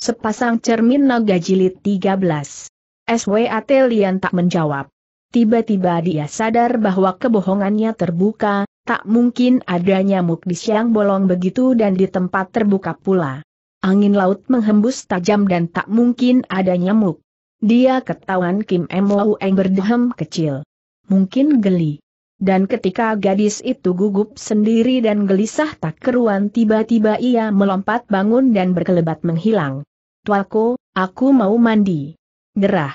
Sepasang cermin naga jilid 13. SWAT Atelian tak menjawab. Tiba-tiba dia sadar bahwa kebohongannya terbuka, tak mungkin adanya di siang bolong begitu dan di tempat terbuka pula. Angin laut menghembus tajam dan tak mungkin ada nyamuk. Dia ketahuan Kim M Eng berdehem kecil. Mungkin geli. Dan ketika gadis itu gugup sendiri dan gelisah tak keruan tiba-tiba ia melompat bangun dan berkelebat menghilang. Tuaku, aku mau mandi. Gerah.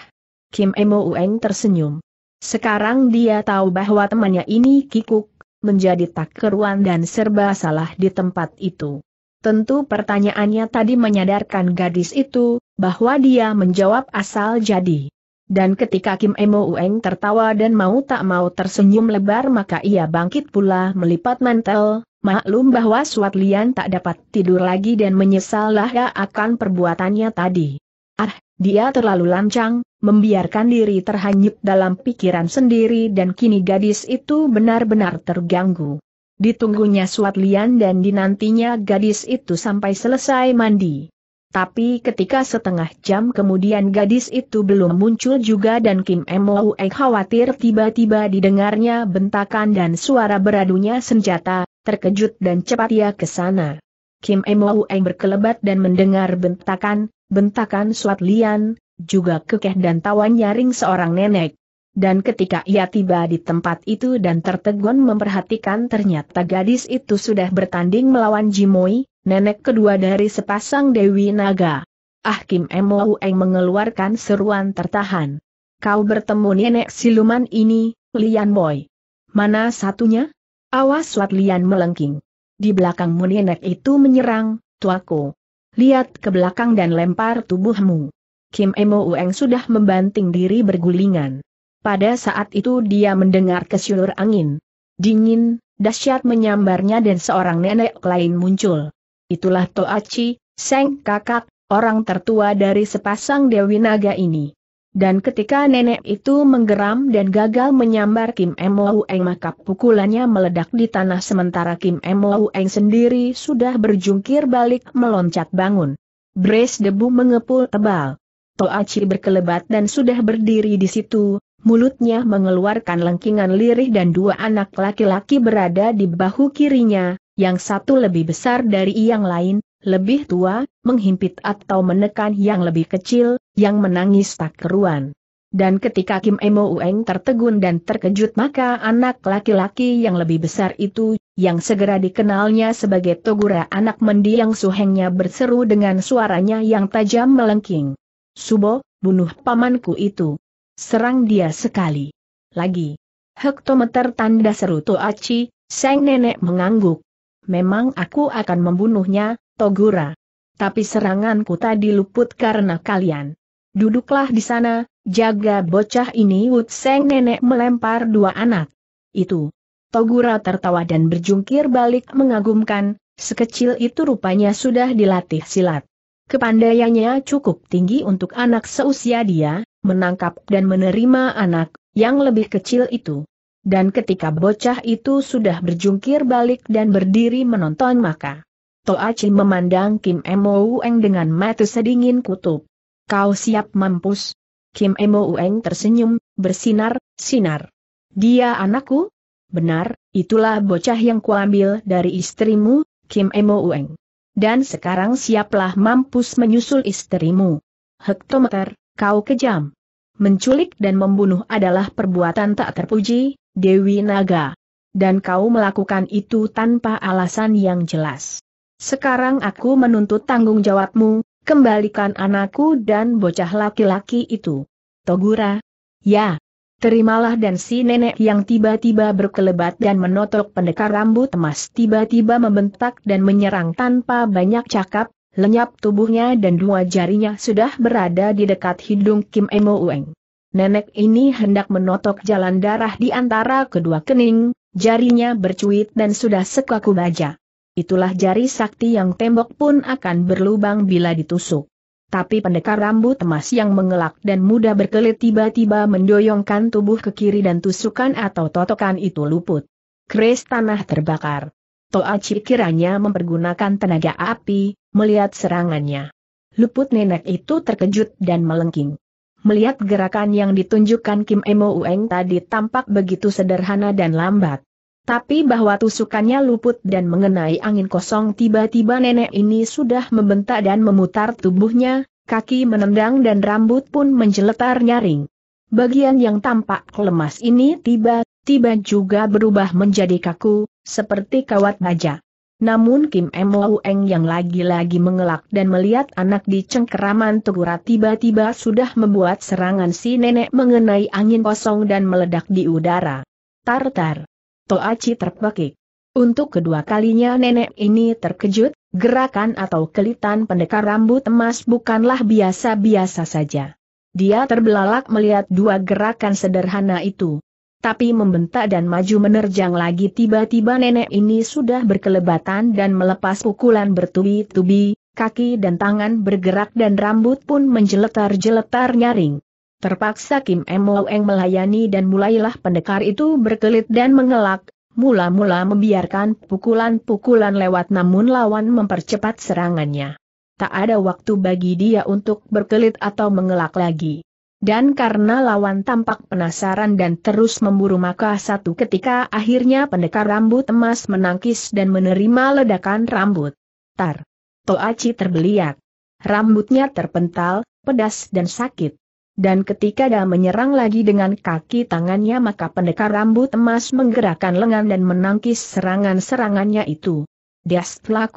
Kim Emo Ueng tersenyum. Sekarang dia tahu bahwa temannya ini kikuk, menjadi tak keruan dan serba salah di tempat itu. Tentu pertanyaannya tadi menyadarkan gadis itu, bahwa dia menjawab asal jadi. Dan ketika Kim Emo Ueng tertawa dan mau tak mau tersenyum lebar maka ia bangkit pula melipat mantel, Maklum bahwa Suat Lian tak dapat tidur lagi dan menyesallah akan perbuatannya tadi. Ah, dia terlalu lancang, membiarkan diri terhanyut dalam pikiran sendiri dan kini gadis itu benar-benar terganggu. Ditunggunya Suat Lian dan dinantinya gadis itu sampai selesai mandi. Tapi ketika setengah jam kemudian gadis itu belum muncul juga dan Kim Moe khawatir tiba-tiba didengarnya bentakan dan suara beradunya senjata, terkejut dan cepat ia ke sana. Kim Emo Ueng berkelebat dan mendengar bentakan, bentakan suat lian, juga kekeh dan tawa nyaring seorang nenek. Dan ketika ia tiba di tempat itu dan tertegun memperhatikan ternyata gadis itu sudah bertanding melawan Jimoi, nenek kedua dari sepasang Dewi Naga. Ah Kim Emo Ueng mengeluarkan seruan tertahan. Kau bertemu nenek siluman ini, Lian Boy. Mana satunya? Awas Wat Lian melengking. Di belakangmu nenek itu menyerang, tuaku. Lihat ke belakang dan lempar tubuhmu. Kim Emo Ueng sudah membanting diri bergulingan. Pada saat itu dia mendengar kesyulur angin. Dingin, dahsyat menyambarnya dan seorang nenek lain muncul. Itulah Toachi, Seng Kakak, orang tertua dari sepasang Dewi Naga ini. Dan ketika nenek itu menggeram dan gagal menyambar Kim Mo Eng maka pukulannya meledak di tanah sementara Kim Mo Eng sendiri sudah berjungkir balik meloncat bangun. Bres debu mengepul tebal. Toachi berkelebat dan sudah berdiri di situ, mulutnya mengeluarkan lengkingan lirih dan dua anak laki-laki berada di bahu kirinya, yang satu lebih besar dari yang lain, lebih tua, menghimpit atau menekan yang lebih kecil, yang menangis tak keruan. Dan ketika Kim Emo Ueng tertegun dan terkejut maka anak laki-laki yang lebih besar itu, yang segera dikenalnya sebagai Togura anak mendiang suhengnya berseru dengan suaranya yang tajam melengking. Subo, bunuh pamanku itu. Serang dia sekali. Lagi. Hektometer tanda seru Toachi, sang nenek mengangguk. Memang aku akan membunuhnya, Togura. Tapi seranganku tadi luput karena kalian. Duduklah di sana, jaga bocah ini Seng nenek melempar dua anak. Itu. Togura tertawa dan berjungkir balik mengagumkan, sekecil itu rupanya sudah dilatih silat. Kepandaiannya cukup tinggi untuk anak seusia dia, menangkap dan menerima anak yang lebih kecil itu. Dan ketika bocah itu sudah berjungkir balik dan berdiri menonton maka Toa Toachi memandang Kim Emo Ueng dengan mata sedingin kutub. Kau siap mampus? Kim Emo Ueng tersenyum, bersinar, sinar. Dia anakku? Benar, itulah bocah yang kuambil dari istrimu, Kim Emo Ueng. Dan sekarang siaplah mampus menyusul istrimu. Hektometer, kau kejam. Menculik dan membunuh adalah perbuatan tak terpuji, Dewi Naga. Dan kau melakukan itu tanpa alasan yang jelas. Sekarang aku menuntut tanggung jawabmu, kembalikan anakku dan bocah laki-laki itu. Togura. Ya. Terimalah dan si nenek yang tiba-tiba berkelebat dan menotok pendekar rambut emas tiba-tiba membentak dan menyerang tanpa banyak cakap, lenyap tubuhnya dan dua jarinya sudah berada di dekat hidung Kim Emo Ueng. Nenek ini hendak menotok jalan darah di antara kedua kening, jarinya bercuit dan sudah sekaku baja itulah jari sakti yang tembok pun akan berlubang bila ditusuk. Tapi pendekar rambut emas yang mengelak dan mudah berkelit tiba-tiba mendoyongkan tubuh ke kiri dan tusukan atau totokan itu luput. Kres tanah terbakar. Toachi kiranya mempergunakan tenaga api, melihat serangannya. Luput nenek itu terkejut dan melengking. Melihat gerakan yang ditunjukkan Kim Emo Ueng tadi tampak begitu sederhana dan lambat. Tapi bahwa tusukannya luput dan mengenai angin kosong tiba-tiba nenek ini sudah membentak dan memutar tubuhnya, kaki menendang dan rambut pun menjeletar nyaring. Bagian yang tampak lemas ini tiba-tiba juga berubah menjadi kaku, seperti kawat baja. Namun Kim M. Eng yang lagi-lagi mengelak dan melihat anak di cengkeraman Tegura tiba-tiba sudah membuat serangan si nenek mengenai angin kosong dan meledak di udara. Tartar. -tar. Toaci terpekik. Untuk kedua kalinya nenek ini terkejut, gerakan atau kelitan pendekar rambut emas bukanlah biasa-biasa saja. Dia terbelalak melihat dua gerakan sederhana itu. Tapi membentak dan maju menerjang lagi tiba-tiba nenek ini sudah berkelebatan dan melepas pukulan bertubi-tubi, kaki dan tangan bergerak dan rambut pun menjeletar-jeletar nyaring. Terpaksa Kim Eng melayani dan mulailah pendekar itu berkelit dan mengelak, mula-mula membiarkan pukulan-pukulan lewat namun lawan mempercepat serangannya. Tak ada waktu bagi dia untuk berkelit atau mengelak lagi. Dan karena lawan tampak penasaran dan terus memburu maka satu ketika akhirnya pendekar rambut emas menangkis dan menerima ledakan rambut. Tar. Toachi terbeliak. Rambutnya terpental, pedas dan sakit. Dan ketika dia menyerang lagi dengan kaki tangannya maka pendekar rambut emas menggerakkan lengan dan menangkis serangan-serangannya itu. setelah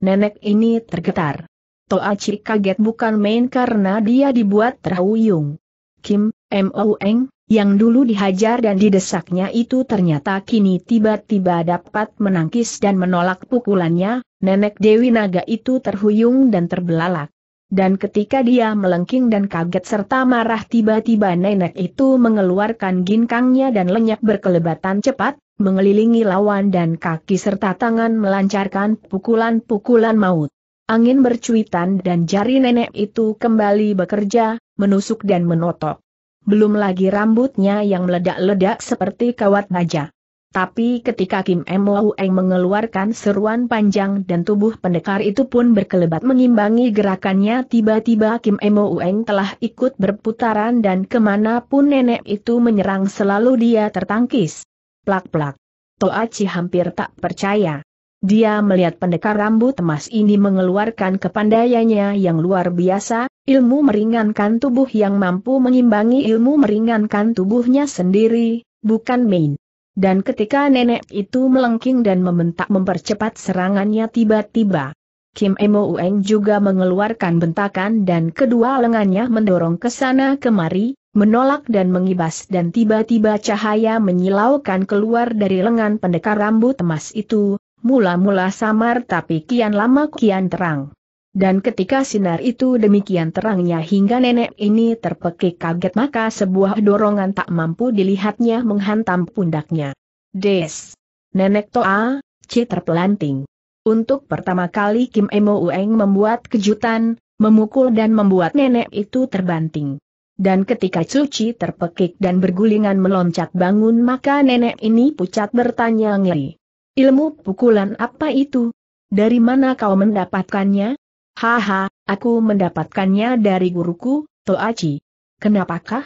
Nenek ini tergetar. cik kaget bukan main karena dia dibuat terhuyung. Kim, Moeng, yang dulu dihajar dan didesaknya itu ternyata kini tiba-tiba dapat menangkis dan menolak pukulannya, nenek Dewi Naga itu terhuyung dan terbelalak. Dan ketika dia melengking dan kaget serta marah tiba-tiba nenek itu mengeluarkan ginkangnya dan lenyap berkelebatan cepat, mengelilingi lawan dan kaki serta tangan melancarkan pukulan-pukulan maut. Angin bercuitan dan jari nenek itu kembali bekerja, menusuk dan menotok. Belum lagi rambutnya yang meledak-ledak seperti kawat najah. Tapi ketika Kim Eng mengeluarkan seruan panjang dan tubuh pendekar itu pun berkelebat mengimbangi gerakannya tiba-tiba Kim Eng telah ikut berputaran dan kemanapun nenek itu menyerang selalu dia tertangkis. Plak-plak. Toachi hampir tak percaya. Dia melihat pendekar rambut emas ini mengeluarkan kepandaiannya yang luar biasa, ilmu meringankan tubuh yang mampu mengimbangi ilmu meringankan tubuhnya sendiri, bukan main. Dan ketika nenek itu melengking dan membentak mempercepat serangannya tiba-tiba. Kim Emo Ueng juga mengeluarkan bentakan dan kedua lengannya mendorong ke sana kemari, menolak dan mengibas dan tiba-tiba cahaya menyilaukan keluar dari lengan pendekar rambut emas itu, mula-mula samar tapi kian lama kian terang. Dan ketika sinar itu demikian terangnya hingga nenek ini terpekik kaget maka sebuah dorongan tak mampu dilihatnya menghantam pundaknya. Des! Nenek Toa, C terpelanting. Untuk pertama kali Kim Emo Ueng membuat kejutan, memukul dan membuat nenek itu terbanting. Dan ketika Cuci terpekik dan bergulingan meloncat bangun maka nenek ini pucat bertanya ngeri. Ilmu pukulan apa itu? Dari mana kau mendapatkannya? Haha, aku mendapatkannya dari guruku, Toachi. Kenapakah?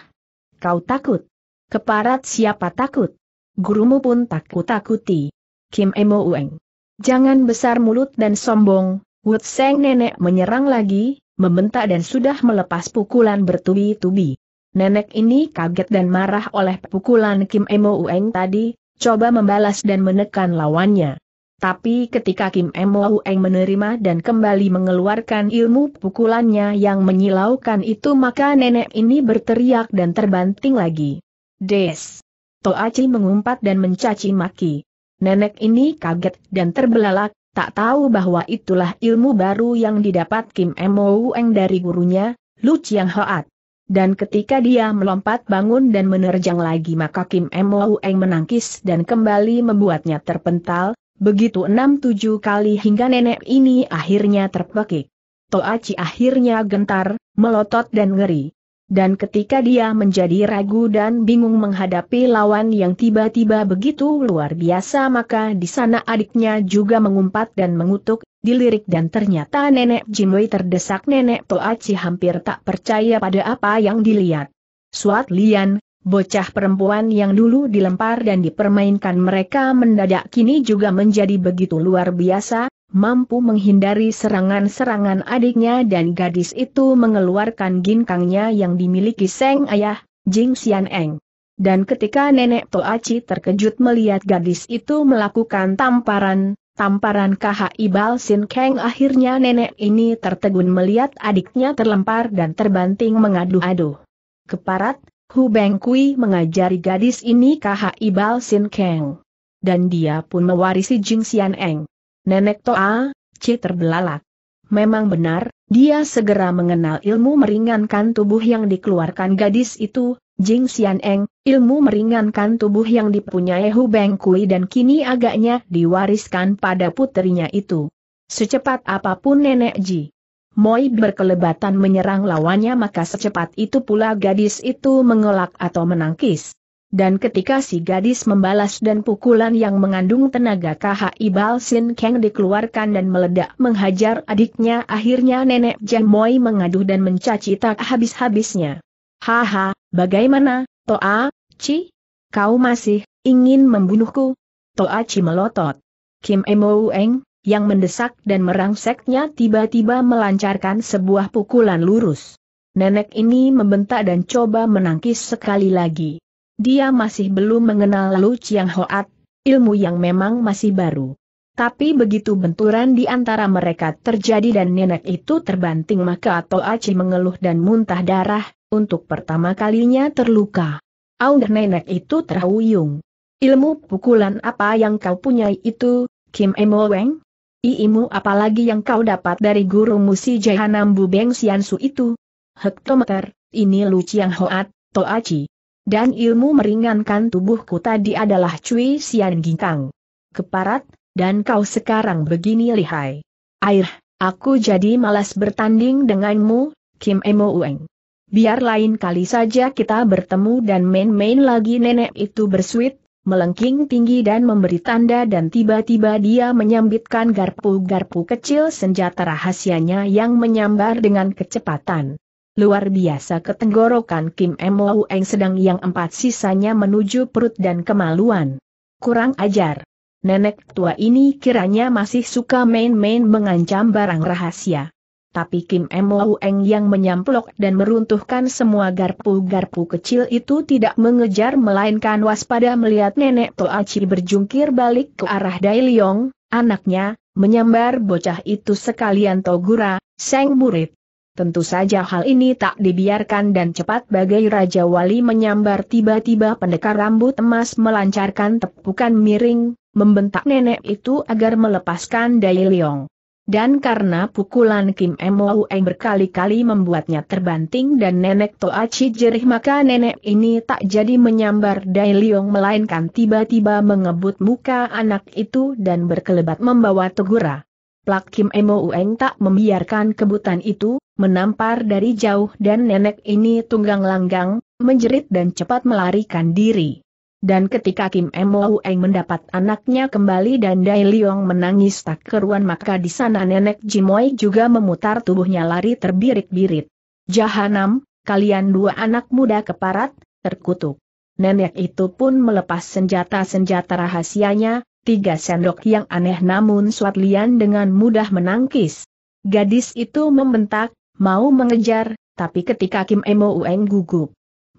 Kau takut? Keparat siapa takut? Gurumu pun takut-takuti. Kim Emo Ueng. Jangan besar mulut dan sombong, Wood Seng nenek menyerang lagi, membentak dan sudah melepas pukulan bertubi-tubi. Nenek ini kaget dan marah oleh pukulan Kim Emo Ueng tadi, coba membalas dan menekan lawannya. Tapi ketika Kim Mo Eng menerima dan kembali mengeluarkan ilmu pukulannya yang menyilaukan itu maka nenek ini berteriak dan terbanting lagi. Des! Toachi mengumpat dan mencaci maki. Nenek ini kaget dan terbelalak, tak tahu bahwa itulah ilmu baru yang didapat Kim Mo Eng dari gurunya, Lu Chiang Hoat. Dan ketika dia melompat bangun dan menerjang lagi maka Kim Mo Eng menangkis dan kembali membuatnya terpental, Begitu enam tujuh kali hingga nenek ini akhirnya terpekik. Toaci akhirnya gentar, melotot dan ngeri. Dan ketika dia menjadi ragu dan bingung menghadapi lawan yang tiba-tiba begitu luar biasa maka di sana adiknya juga mengumpat dan mengutuk, dilirik dan ternyata nenek Jinwei terdesak nenek Toaci hampir tak percaya pada apa yang dilihat. Suat Lian, Bocah perempuan yang dulu dilempar dan dipermainkan mereka mendadak kini juga menjadi begitu luar biasa, mampu menghindari serangan-serangan adiknya dan gadis itu mengeluarkan ginkangnya yang dimiliki Seng Ayah, Jing Xian Eng. Dan ketika nenek Toachi terkejut melihat gadis itu melakukan tamparan, tamparan ibal Balsin Keng akhirnya nenek ini tertegun melihat adiknya terlempar dan terbanting mengadu-adu. Keparat, Hu Kui mengajari gadis ini KHI Ibal Sin Keng. Dan dia pun mewarisi Jing Xian Eng. Nenek Toa, C terbelalak. Memang benar, dia segera mengenal ilmu meringankan tubuh yang dikeluarkan gadis itu, Jing Xian Eng, ilmu meringankan tubuh yang dipunyai Hu Kui dan kini agaknya diwariskan pada putrinya itu. Secepat apapun Nenek Ji Moi berkelebatan menyerang lawannya maka secepat itu pula gadis itu mengelak atau menangkis. Dan ketika si gadis membalas dan pukulan yang mengandung tenaga KHI sin Kang dikeluarkan dan meledak menghajar adiknya akhirnya nenek Jan Moi mengaduh dan mencaci tak habis-habisnya. Haha, bagaimana, Toa, Ci? Kau masih ingin membunuhku? Toa Ci melotot. Kim Emo Eng, yang mendesak dan merangseknya tiba-tiba melancarkan sebuah pukulan lurus. Nenek ini membentak dan coba menangkis sekali lagi. Dia masih belum mengenal Lu Chiang Hoat, ilmu yang memang masih baru. Tapi begitu benturan di antara mereka terjadi dan nenek itu terbanting maka atau Aci mengeluh dan muntah darah, untuk pertama kalinya terluka. Aung nenek itu terhuyung. Ilmu pukulan apa yang kau punyai itu, Kim Emo Weng? Iimu apalagi yang kau dapat dari guru musi Jahanam Bu Beng Siansu itu? Hektometer, ini Lu Chiang Hoat, Toachi. Dan ilmu meringankan tubuhku tadi adalah Cui Sian Gintang. Keparat, dan kau sekarang begini lihai. Air, aku jadi malas bertanding denganmu, Kim Emo Ueng. Biar lain kali saja kita bertemu dan main-main lagi nenek itu bersuit, melengking tinggi dan memberi tanda dan tiba-tiba dia menyambitkan garpu-garpu kecil senjata rahasianya yang menyambar dengan kecepatan. Luar biasa ketenggorokan Kim Mo Eng sedang yang empat sisanya menuju perut dan kemaluan. Kurang ajar. Nenek tua ini kiranya masih suka main-main mengancam barang rahasia tapi Kim Mo Eng yang menyamplok dan meruntuhkan semua garpu-garpu kecil itu tidak mengejar melainkan waspada melihat nenek Toachi berjungkir balik ke arah Dai Liong, anaknya, menyambar bocah itu sekalian Togura, Seng Murid. Tentu saja hal ini tak dibiarkan dan cepat bagai Raja Wali menyambar tiba-tiba pendekar rambut emas melancarkan tepukan miring, membentak nenek itu agar melepaskan Dai Liong. Dan karena pukulan Kim Moueng berkali-kali membuatnya terbanting dan nenek Toachi jerih maka nenek ini tak jadi menyambar Dai Liong melainkan tiba-tiba mengebut muka anak itu dan berkelebat membawa tegura. Plak Kim Ueng tak membiarkan kebutan itu, menampar dari jauh dan nenek ini tunggang langgang, menjerit dan cepat melarikan diri. Dan ketika Kim Mo Eng mendapat anaknya kembali dan Dai Liong menangis tak keruan maka di sana nenek Jimoy juga memutar tubuhnya lari terbirik-birit. Jahanam, kalian dua anak muda keparat, terkutuk. Nenek itu pun melepas senjata-senjata rahasianya, tiga sendok yang aneh namun Suat Lian dengan mudah menangkis. Gadis itu membentak, mau mengejar, tapi ketika Kim Mo Eng gugup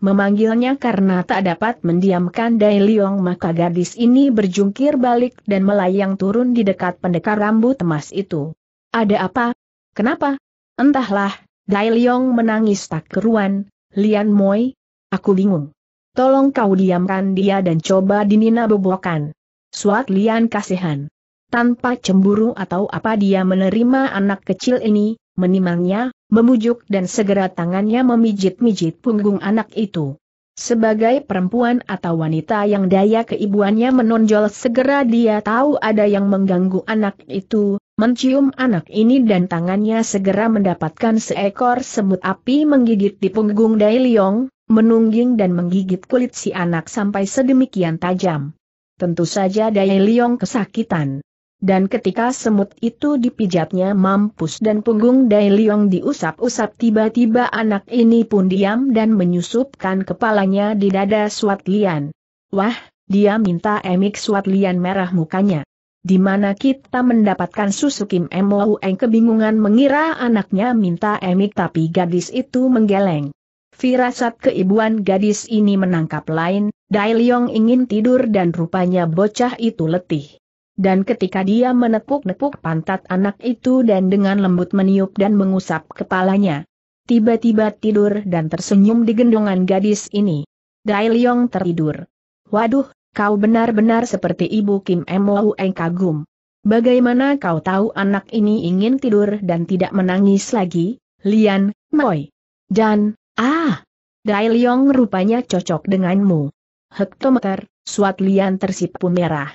memanggilnya karena tak dapat mendiamkan Dai Liong maka gadis ini berjungkir balik dan melayang turun di dekat pendekar rambut emas itu. Ada apa? Kenapa? Entahlah, Dai Liong menangis tak keruan, Lian Moi, aku bingung. Tolong kau diamkan dia dan coba dinina bobokan. Suat Lian kasihan. Tanpa cemburu atau apa dia menerima anak kecil ini, menimangnya, memujuk dan segera tangannya memijit-mijit punggung anak itu. Sebagai perempuan atau wanita yang daya keibuannya menonjol segera dia tahu ada yang mengganggu anak itu, mencium anak ini dan tangannya segera mendapatkan seekor semut api menggigit di punggung Dai Liong, menungging dan menggigit kulit si anak sampai sedemikian tajam. Tentu saja Dai Liong kesakitan dan ketika semut itu dipijatnya mampus dan punggung Dai Liong diusap-usap tiba-tiba anak ini pun diam dan menyusupkan kepalanya di dada Suat Lian. Wah, dia minta emik Suat Lian merah mukanya. Di mana kita mendapatkan susu Kim susukim Eng kebingungan mengira anaknya minta emik tapi gadis itu menggeleng. Firasat keibuan gadis ini menangkap lain, Dai Liong ingin tidur dan rupanya bocah itu letih. Dan ketika dia menepuk-nepuk pantat anak itu dan dengan lembut meniup dan mengusap kepalanya. Tiba-tiba tidur dan tersenyum di gendongan gadis ini. Dai Leong tertidur. Waduh, kau benar-benar seperti ibu Kim Emou Eng kagum. Bagaimana kau tahu anak ini ingin tidur dan tidak menangis lagi, Lian, Moi? Dan, ah, Dai Leong rupanya cocok denganmu. Hektometer, suat Lian tersipu merah.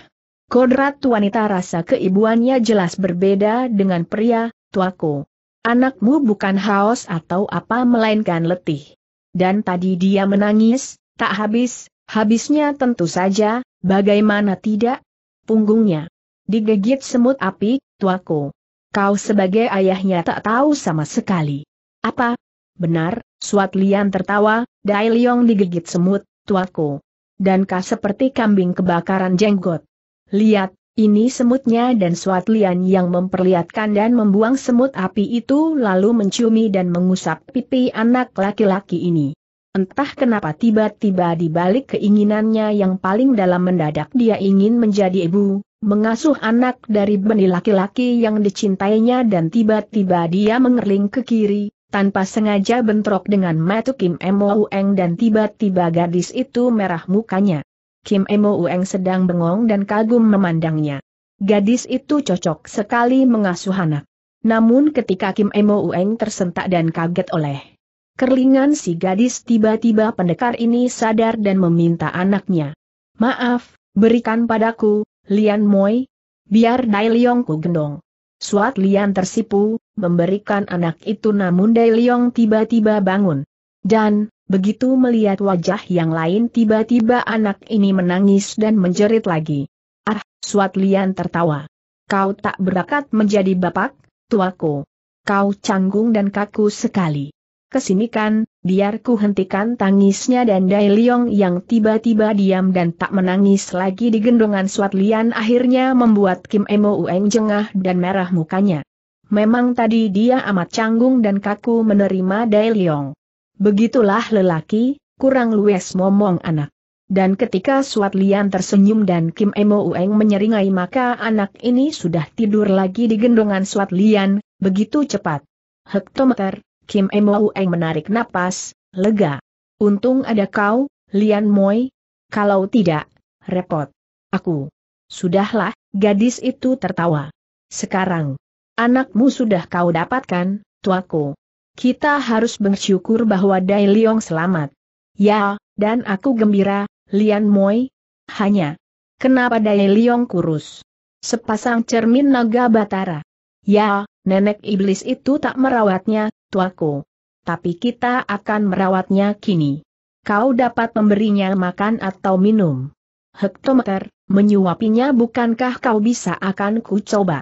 Kodrat wanita rasa keibuannya jelas berbeda dengan pria, tuaku. Anakmu bukan haus atau apa melainkan letih. Dan tadi dia menangis, tak habis, habisnya tentu saja, bagaimana tidak? Punggungnya. Digigit semut api, tuaku. Kau sebagai ayahnya tak tahu sama sekali. Apa? Benar, Suat Lian tertawa, Dai Liong digigit semut, tuaku. Dan kah seperti kambing kebakaran jenggot. Lihat, ini semutnya dan suat lian yang memperlihatkan dan membuang semut api itu lalu menciumi dan mengusap pipi anak laki-laki ini. Entah kenapa tiba-tiba di balik keinginannya yang paling dalam mendadak dia ingin menjadi ibu, mengasuh anak dari benih laki-laki yang dicintainya dan tiba-tiba dia mengerling ke kiri, tanpa sengaja bentrok dengan Matu Kim Eng dan tiba-tiba gadis itu merah mukanya. Kim Emo Ueng sedang bengong dan kagum memandangnya. Gadis itu cocok sekali mengasuh anak. Namun ketika Kim Emo Ueng tersentak dan kaget oleh kerlingan si gadis tiba-tiba pendekar ini sadar dan meminta anaknya. Maaf, berikan padaku, Lian Moi, biar Dai Liong ku gendong. Suat Lian tersipu, memberikan anak itu namun Dai Liong tiba-tiba bangun. Dan, begitu melihat wajah yang lain tiba-tiba anak ini menangis dan menjerit lagi. Ah, Suat Lian tertawa. Kau tak berakat menjadi bapak, tuaku. Kau canggung dan kaku sekali. Kesini kan, biar ku hentikan tangisnya dan Dai Liong yang tiba-tiba diam dan tak menangis lagi di gendongan Suat Lian akhirnya membuat Kim Emo Ueng jengah dan merah mukanya. Memang tadi dia amat canggung dan kaku menerima Dai Liong. Begitulah lelaki, kurang lues momong anak. Dan ketika Suat Lian tersenyum dan Kim Emo Ueng menyeringai maka anak ini sudah tidur lagi di gendongan Suat Lian, begitu cepat. Hektometer, Kim Emo Ueng menarik napas, lega. Untung ada kau, Lian Moi. Kalau tidak, repot. Aku. Sudahlah, gadis itu tertawa. Sekarang. Anakmu sudah kau dapatkan, tuaku kita harus bersyukur bahwa Dai Liong selamat. Ya, dan aku gembira, Lian Moi. Hanya, kenapa Dai Liong kurus? Sepasang cermin naga batara. Ya, nenek iblis itu tak merawatnya, tuaku. Tapi kita akan merawatnya kini. Kau dapat memberinya makan atau minum. Hektometer, menyuapinya bukankah kau bisa akan ku coba?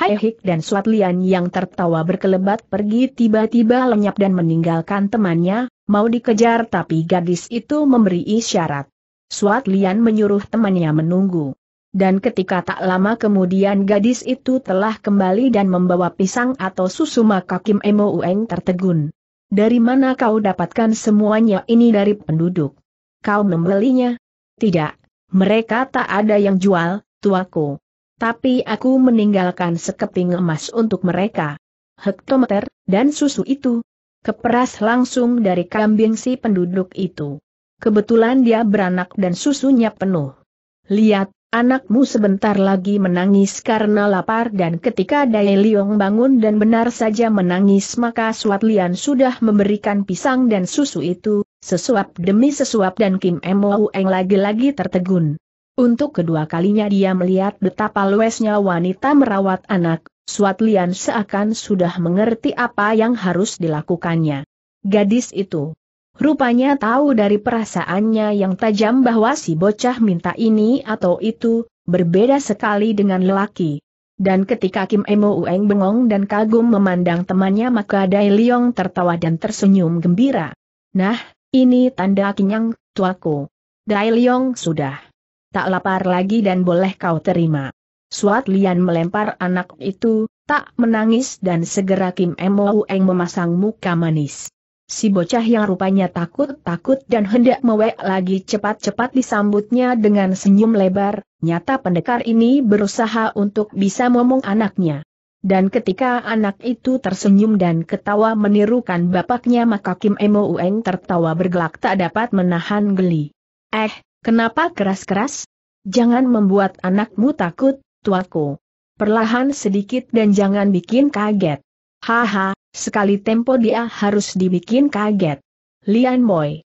Hai dan Suat yang tertawa berkelebat pergi tiba-tiba lenyap dan meninggalkan temannya, mau dikejar tapi gadis itu memberi isyarat. Suat menyuruh temannya menunggu. Dan ketika tak lama kemudian gadis itu telah kembali dan membawa pisang atau susu maka Kim Emo Ueng tertegun. Dari mana kau dapatkan semuanya ini dari penduduk? Kau membelinya? Tidak, mereka tak ada yang jual, tuaku. Tapi aku meninggalkan sekeping emas untuk mereka. Hektometer, dan susu itu. Keperas langsung dari kambing si penduduk itu. Kebetulan dia beranak dan susunya penuh. Lihat, Anakmu sebentar lagi menangis karena lapar dan ketika Dai Liong bangun dan benar saja menangis maka Suat Lian sudah memberikan pisang dan susu itu, sesuap demi sesuap dan Kim Emo Eng lagi-lagi tertegun. Untuk kedua kalinya dia melihat betapa luasnya wanita merawat anak, Suat Lian seakan sudah mengerti apa yang harus dilakukannya. Gadis itu rupanya tahu dari perasaannya yang tajam bahwa si bocah minta ini atau itu, berbeda sekali dengan lelaki. Dan ketika Kim Emo Ueng bengong dan kagum memandang temannya maka Dai Liong tertawa dan tersenyum gembira. Nah, ini tanda kenyang, tuaku. Dai Liong sudah tak lapar lagi dan boleh kau terima. Suat Lian melempar anak itu, tak menangis dan segera Kim Eng memasang muka manis. Si bocah yang rupanya takut-takut dan hendak mewek lagi cepat-cepat disambutnya dengan senyum lebar, nyata pendekar ini berusaha untuk bisa ngomong anaknya. Dan ketika anak itu tersenyum dan ketawa menirukan bapaknya maka Kim Emo Ueng tertawa bergelak tak dapat menahan geli. Eh, Kenapa keras-keras? Jangan membuat anakmu takut, tuaku. Perlahan sedikit dan jangan bikin kaget. Haha, sekali tempo dia harus dibikin kaget. Lian Boy,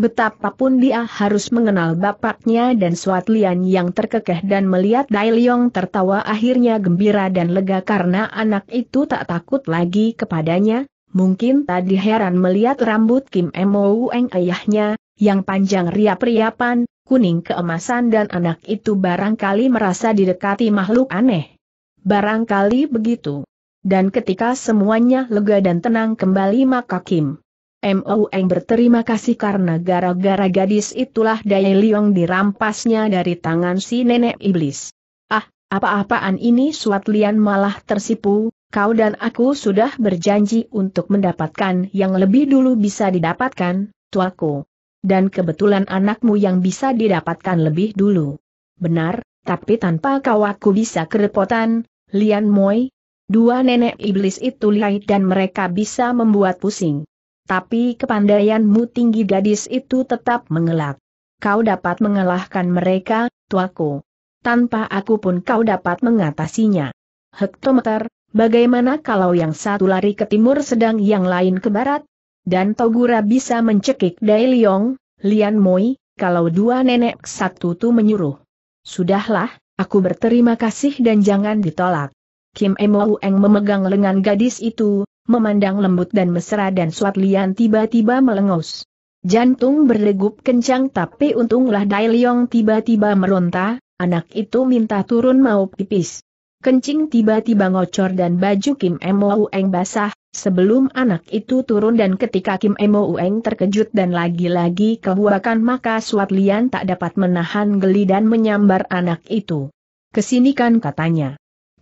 Betapapun dia harus mengenal bapaknya dan Suat Lian yang terkekeh dan melihat Dai Leong tertawa akhirnya gembira dan lega karena anak itu tak takut lagi kepadanya, mungkin tadi heran melihat rambut Kim Emo Eng ayahnya, yang panjang riap-riapan, kuning keemasan dan anak itu barangkali merasa didekati makhluk aneh. Barangkali begitu. Dan ketika semuanya lega dan tenang kembali maka Kim Eng berterima kasih karena gara-gara gadis itulah Dai Liong dirampasnya dari tangan si nenek iblis. Ah, apa-apaan ini Suat Lian malah tersipu, kau dan aku sudah berjanji untuk mendapatkan yang lebih dulu bisa didapatkan, tuaku. Dan kebetulan anakmu yang bisa didapatkan lebih dulu. Benar, tapi tanpa kau aku bisa kerepotan, Lian Moi. Dua nenek iblis itu lihai dan mereka bisa membuat pusing. Tapi kepandaianmu tinggi gadis itu tetap mengelak. Kau dapat mengalahkan mereka, tuaku. Tanpa aku pun kau dapat mengatasinya. Hektometer, bagaimana kalau yang satu lari ke timur sedang yang lain ke barat? dan Togura bisa mencekik Dai Liong, Lian Moi, kalau dua nenek satu tu menyuruh. Sudahlah, aku berterima kasih dan jangan ditolak. Kim Emou Eng memegang lengan gadis itu, memandang lembut dan mesra dan Suat Lian tiba-tiba melengus. Jantung berdegup kencang tapi untunglah Dai Liong tiba-tiba meronta, anak itu minta turun mau pipis. Kencing tiba-tiba ngocor dan baju Kim Emou Eng basah, Sebelum anak itu turun dan ketika Kim Emo Ueng terkejut dan lagi-lagi kebuakan maka Suat Lian tak dapat menahan geli dan menyambar anak itu. Kesini kan katanya.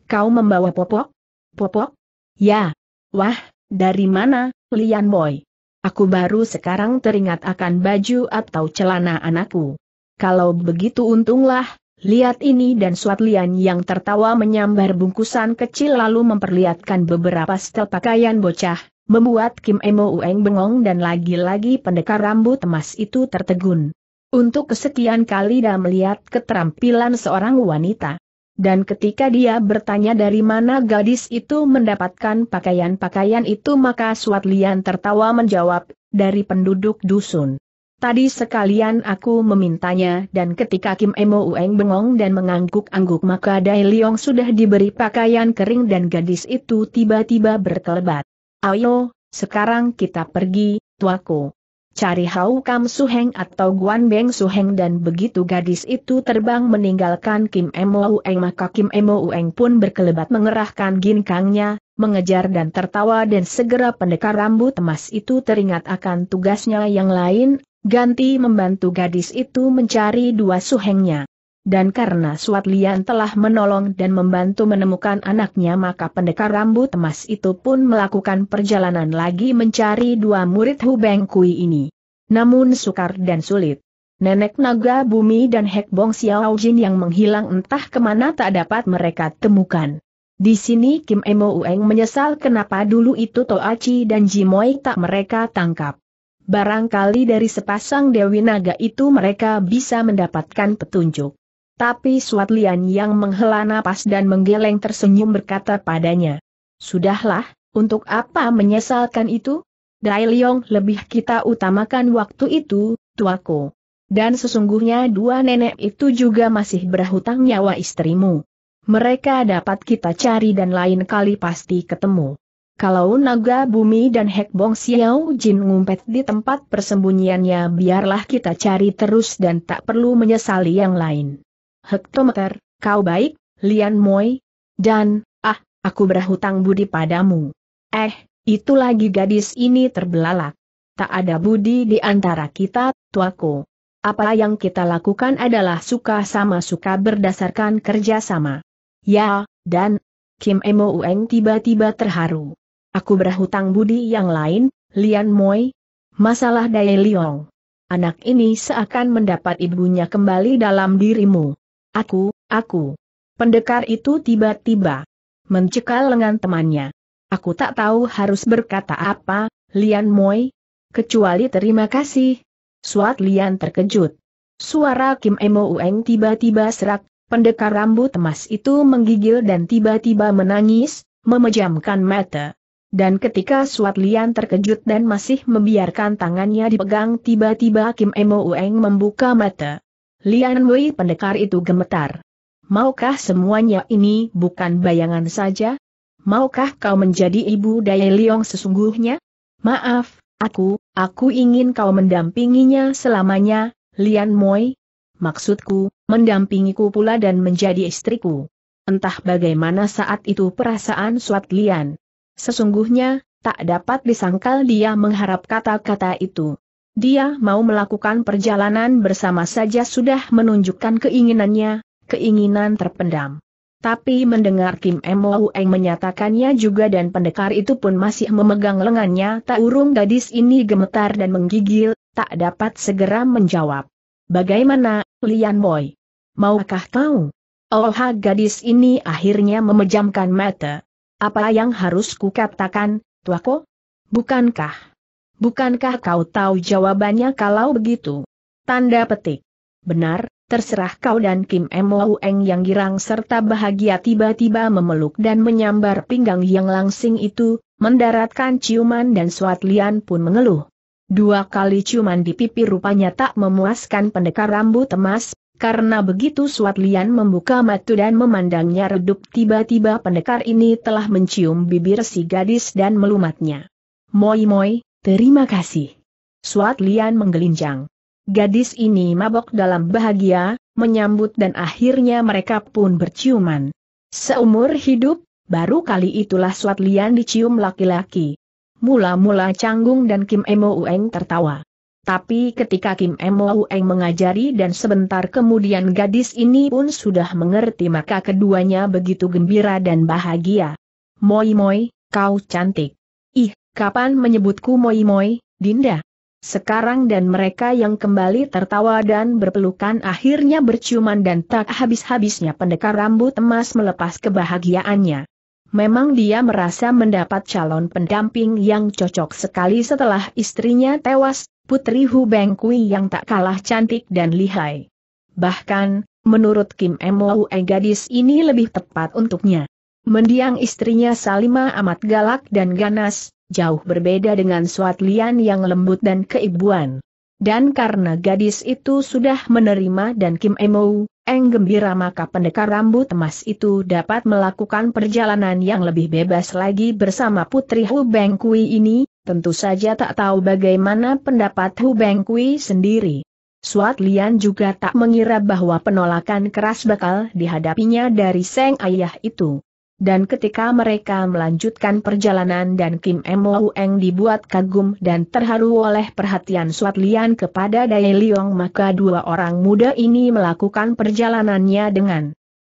Kau membawa popok? Popok? Ya. Wah, dari mana, Lian Boy? Aku baru sekarang teringat akan baju atau celana anakku. Kalau begitu untunglah, Lihat ini dan Suat Lian yang tertawa menyambar bungkusan kecil lalu memperlihatkan beberapa setel pakaian bocah, membuat Kim Emo Ueng bengong dan lagi-lagi pendekar rambut emas itu tertegun. Untuk kesekian kali dia melihat keterampilan seorang wanita. Dan ketika dia bertanya dari mana gadis itu mendapatkan pakaian-pakaian itu maka Suat tertawa menjawab, dari penduduk dusun. Tadi sekalian aku memintanya dan ketika Kim Emo Ueng bengong dan mengangguk-angguk maka Dai Leong sudah diberi pakaian kering dan gadis itu tiba-tiba berkelebat. Ayo, sekarang kita pergi, tuaku. Cari Hau Kam Su Heng atau Guan Beng Su Heng dan begitu gadis itu terbang meninggalkan Kim Emo Ueng maka Kim Emo Ueng pun berkelebat mengerahkan ginkangnya, mengejar dan tertawa dan segera pendekar rambut emas itu teringat akan tugasnya yang lain ganti membantu gadis itu mencari dua suhengnya. Dan karena Suat Lian telah menolong dan membantu menemukan anaknya maka pendekar rambut emas itu pun melakukan perjalanan lagi mencari dua murid Hubeng Kui ini. Namun sukar dan sulit. Nenek Naga Bumi dan Hek Bong Xiao Jin yang menghilang entah kemana tak dapat mereka temukan. Di sini Kim Emo Ueng menyesal kenapa dulu itu Toachi dan Jimoi tak mereka tangkap barangkali dari sepasang Dewi Naga itu mereka bisa mendapatkan petunjuk. Tapi Suat yang menghela napas dan menggeleng tersenyum berkata padanya. Sudahlah, untuk apa menyesalkan itu? Dai Leong lebih kita utamakan waktu itu, tuaku. Dan sesungguhnya dua nenek itu juga masih berhutang nyawa istrimu. Mereka dapat kita cari dan lain kali pasti ketemu. Kalau naga bumi dan Hek Bong Xiao Jin ngumpet di tempat persembunyiannya biarlah kita cari terus dan tak perlu menyesali yang lain. Hektometer, kau baik, Lian Moi? Dan, ah, aku berhutang budi padamu. Eh, itu lagi gadis ini terbelalak. Tak ada budi di antara kita, tuaku. Apa yang kita lakukan adalah suka sama suka berdasarkan kerjasama. Ya, dan, Kim Emo Ueng tiba-tiba terharu. Aku berhutang budi yang lain, Lian Moi. Masalah Dai Liong. Anak ini seakan mendapat ibunya kembali dalam dirimu. Aku, aku. Pendekar itu tiba-tiba mencekal lengan temannya. Aku tak tahu harus berkata apa, Lian Moi. Kecuali terima kasih. Suat Lian terkejut. Suara Kim Emo Ueng tiba-tiba serak, pendekar rambut emas itu menggigil dan tiba-tiba menangis, memejamkan mata. Dan ketika Suat Lian terkejut dan masih membiarkan tangannya dipegang tiba-tiba Kim Emo Ueng membuka mata. Lian Wei pendekar itu gemetar. Maukah semuanya ini bukan bayangan saja? Maukah kau menjadi ibu Daya Liong sesungguhnya? Maaf, aku, aku ingin kau mendampinginya selamanya, Lian Moi. Maksudku, mendampingiku pula dan menjadi istriku. Entah bagaimana saat itu perasaan Suat Lian. Sesungguhnya, tak dapat disangkal dia mengharap kata-kata itu. Dia mau melakukan perjalanan bersama saja sudah menunjukkan keinginannya, keinginan terpendam. Tapi mendengar Kim Mo Eng menyatakannya juga dan pendekar itu pun masih memegang lengannya tak urung gadis ini gemetar dan menggigil, tak dapat segera menjawab. Bagaimana, Lian Boy? Maukah kau? Oh gadis ini akhirnya memejamkan mata. Apa yang harus kukatakan, tuaku? Bukankah? Bukankah kau tahu jawabannya kalau begitu? Tanda petik. Benar, terserah kau dan Kim Mo Eng yang girang serta bahagia tiba-tiba memeluk dan menyambar pinggang yang langsing itu, mendaratkan ciuman dan Suat Lian pun mengeluh. Dua kali ciuman di pipi rupanya tak memuaskan pendekar rambut emas, karena begitu Suat Lian membuka mata dan memandangnya redup tiba-tiba pendekar ini telah mencium bibir si gadis dan melumatnya. Moi moi, terima kasih. Suat Lian menggelinjang. Gadis ini mabok dalam bahagia, menyambut dan akhirnya mereka pun berciuman. Seumur hidup, baru kali itulah Suat Lian dicium laki-laki. Mula-mula Canggung dan Kim Emo Ueng tertawa. Tapi ketika Kim Eng mengajari dan sebentar kemudian gadis ini pun sudah mengerti maka keduanya begitu gembira dan bahagia. Moi Moi, kau cantik. Ih, kapan menyebutku Moi Moi, Dinda? Sekarang dan mereka yang kembali tertawa dan berpelukan akhirnya berciuman dan tak habis-habisnya pendekar rambut emas melepas kebahagiaannya. Memang dia merasa mendapat calon pendamping yang cocok sekali setelah istrinya tewas, Putri Hu Beng Kui yang tak kalah cantik dan lihai. Bahkan, menurut Kim e gadis ini lebih tepat untuknya. Mendiang istrinya Salima amat galak dan ganas, jauh berbeda dengan Suat Lian yang lembut dan keibuan. Dan karena gadis itu sudah menerima dan Kim Mou, Eng gembira maka pendekar rambut emas itu dapat melakukan perjalanan yang lebih bebas lagi bersama Putri Hu Beng Kui ini, Tentu saja tak tahu bagaimana pendapat Hu Bengkui sendiri. Suat Lian juga tak mengira bahwa penolakan keras bakal dihadapinya dari Seng Ayah itu. Dan ketika mereka melanjutkan perjalanan dan Kim Mo Eng dibuat kagum dan terharu oleh perhatian Suat Lian kepada Dai Liong maka dua orang muda ini melakukan perjalanannya dengan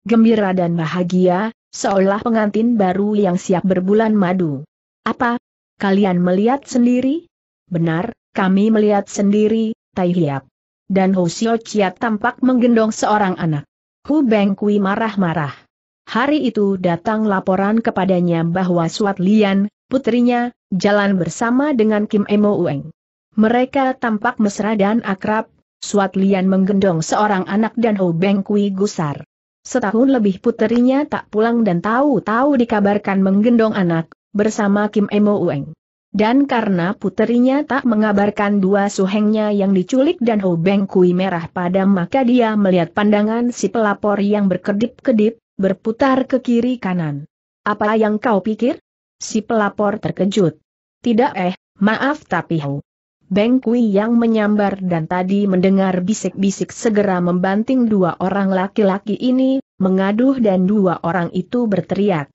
gembira dan bahagia, seolah pengantin baru yang siap berbulan madu. Apa, Kalian melihat sendiri? Benar, kami melihat sendiri, Tai Hiap. Dan Hu Xiao tampak menggendong seorang anak. Hu Beng marah-marah. Hari itu datang laporan kepadanya bahwa Suat Lian, putrinya, jalan bersama dengan Kim Emo Ueng. Mereka tampak mesra dan akrab, Suat Lian menggendong seorang anak dan Hu Beng Kui gusar. Setahun lebih putrinya tak pulang dan tahu-tahu dikabarkan menggendong anak, bersama Kim Emo Ueng. Dan karena puterinya tak mengabarkan dua suhengnya yang diculik dan Ho Beng Kui merah padam, maka dia melihat pandangan si pelapor yang berkedip-kedip, berputar ke kiri kanan. Apa yang kau pikir? Si pelapor terkejut. Tidak eh, maaf tapi Ho. Beng Kui yang menyambar dan tadi mendengar bisik-bisik segera membanting dua orang laki-laki ini, mengaduh dan dua orang itu berteriak.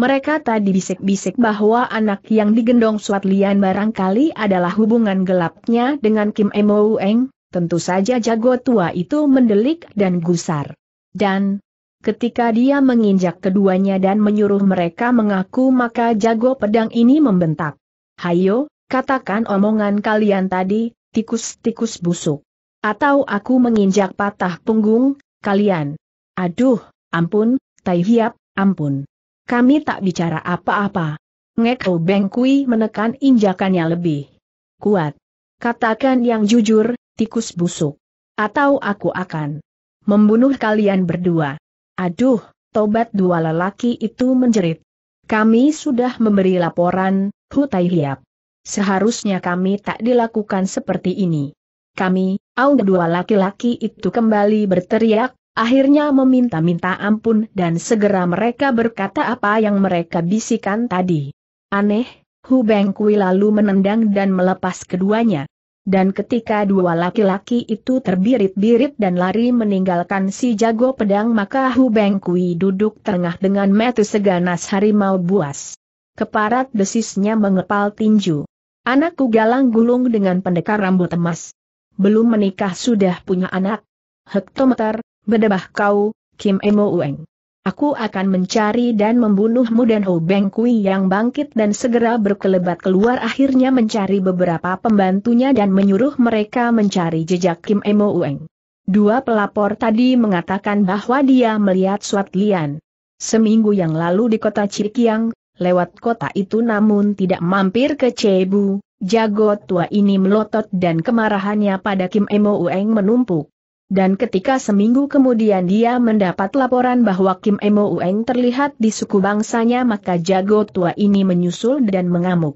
Mereka tadi bisik-bisik bahwa anak yang digendong Suat Lian barangkali adalah hubungan gelapnya dengan Kim Emo Eng, tentu saja jago tua itu mendelik dan gusar. Dan, ketika dia menginjak keduanya dan menyuruh mereka mengaku maka jago pedang ini membentak. Hayo, katakan omongan kalian tadi, tikus-tikus busuk. Atau aku menginjak patah punggung, kalian. Aduh, ampun, Tai Hiap, ampun. Kami tak bicara apa-apa. Ngekau Bengkui menekan injakannya lebih kuat. Katakan yang jujur, tikus busuk. Atau aku akan membunuh kalian berdua. Aduh, tobat dua lelaki itu menjerit. Kami sudah memberi laporan, Hutai Hiap. Seharusnya kami tak dilakukan seperti ini. Kami, au dua laki-laki itu kembali berteriak, Akhirnya meminta-minta ampun dan segera mereka berkata apa yang mereka bisikan tadi. Aneh, Hu Beng Kui lalu menendang dan melepas keduanya. Dan ketika dua laki-laki itu terbirit-birit dan lari meninggalkan si jago pedang maka Hu Beng Kui duduk tengah dengan metu seganas harimau buas. Keparat desisnya mengepal tinju. Anakku galang gulung dengan pendekar rambut emas. Belum menikah sudah punya anak. Hektometer, Bedebah kau, Kim Emo Ueng. Aku akan mencari dan membunuhmu dan Ho Beng Kui yang bangkit dan segera berkelebat keluar akhirnya mencari beberapa pembantunya dan menyuruh mereka mencari jejak Kim Emo Ueng. Dua pelapor tadi mengatakan bahwa dia melihat Swat Lian. Seminggu yang lalu di kota Cikiang, lewat kota itu namun tidak mampir ke Cebu, jago tua ini melotot dan kemarahannya pada Kim Emo Ueng menumpuk dan ketika seminggu kemudian dia mendapat laporan bahwa Kim Emo Ueng terlihat di suku bangsanya maka jago tua ini menyusul dan mengamuk.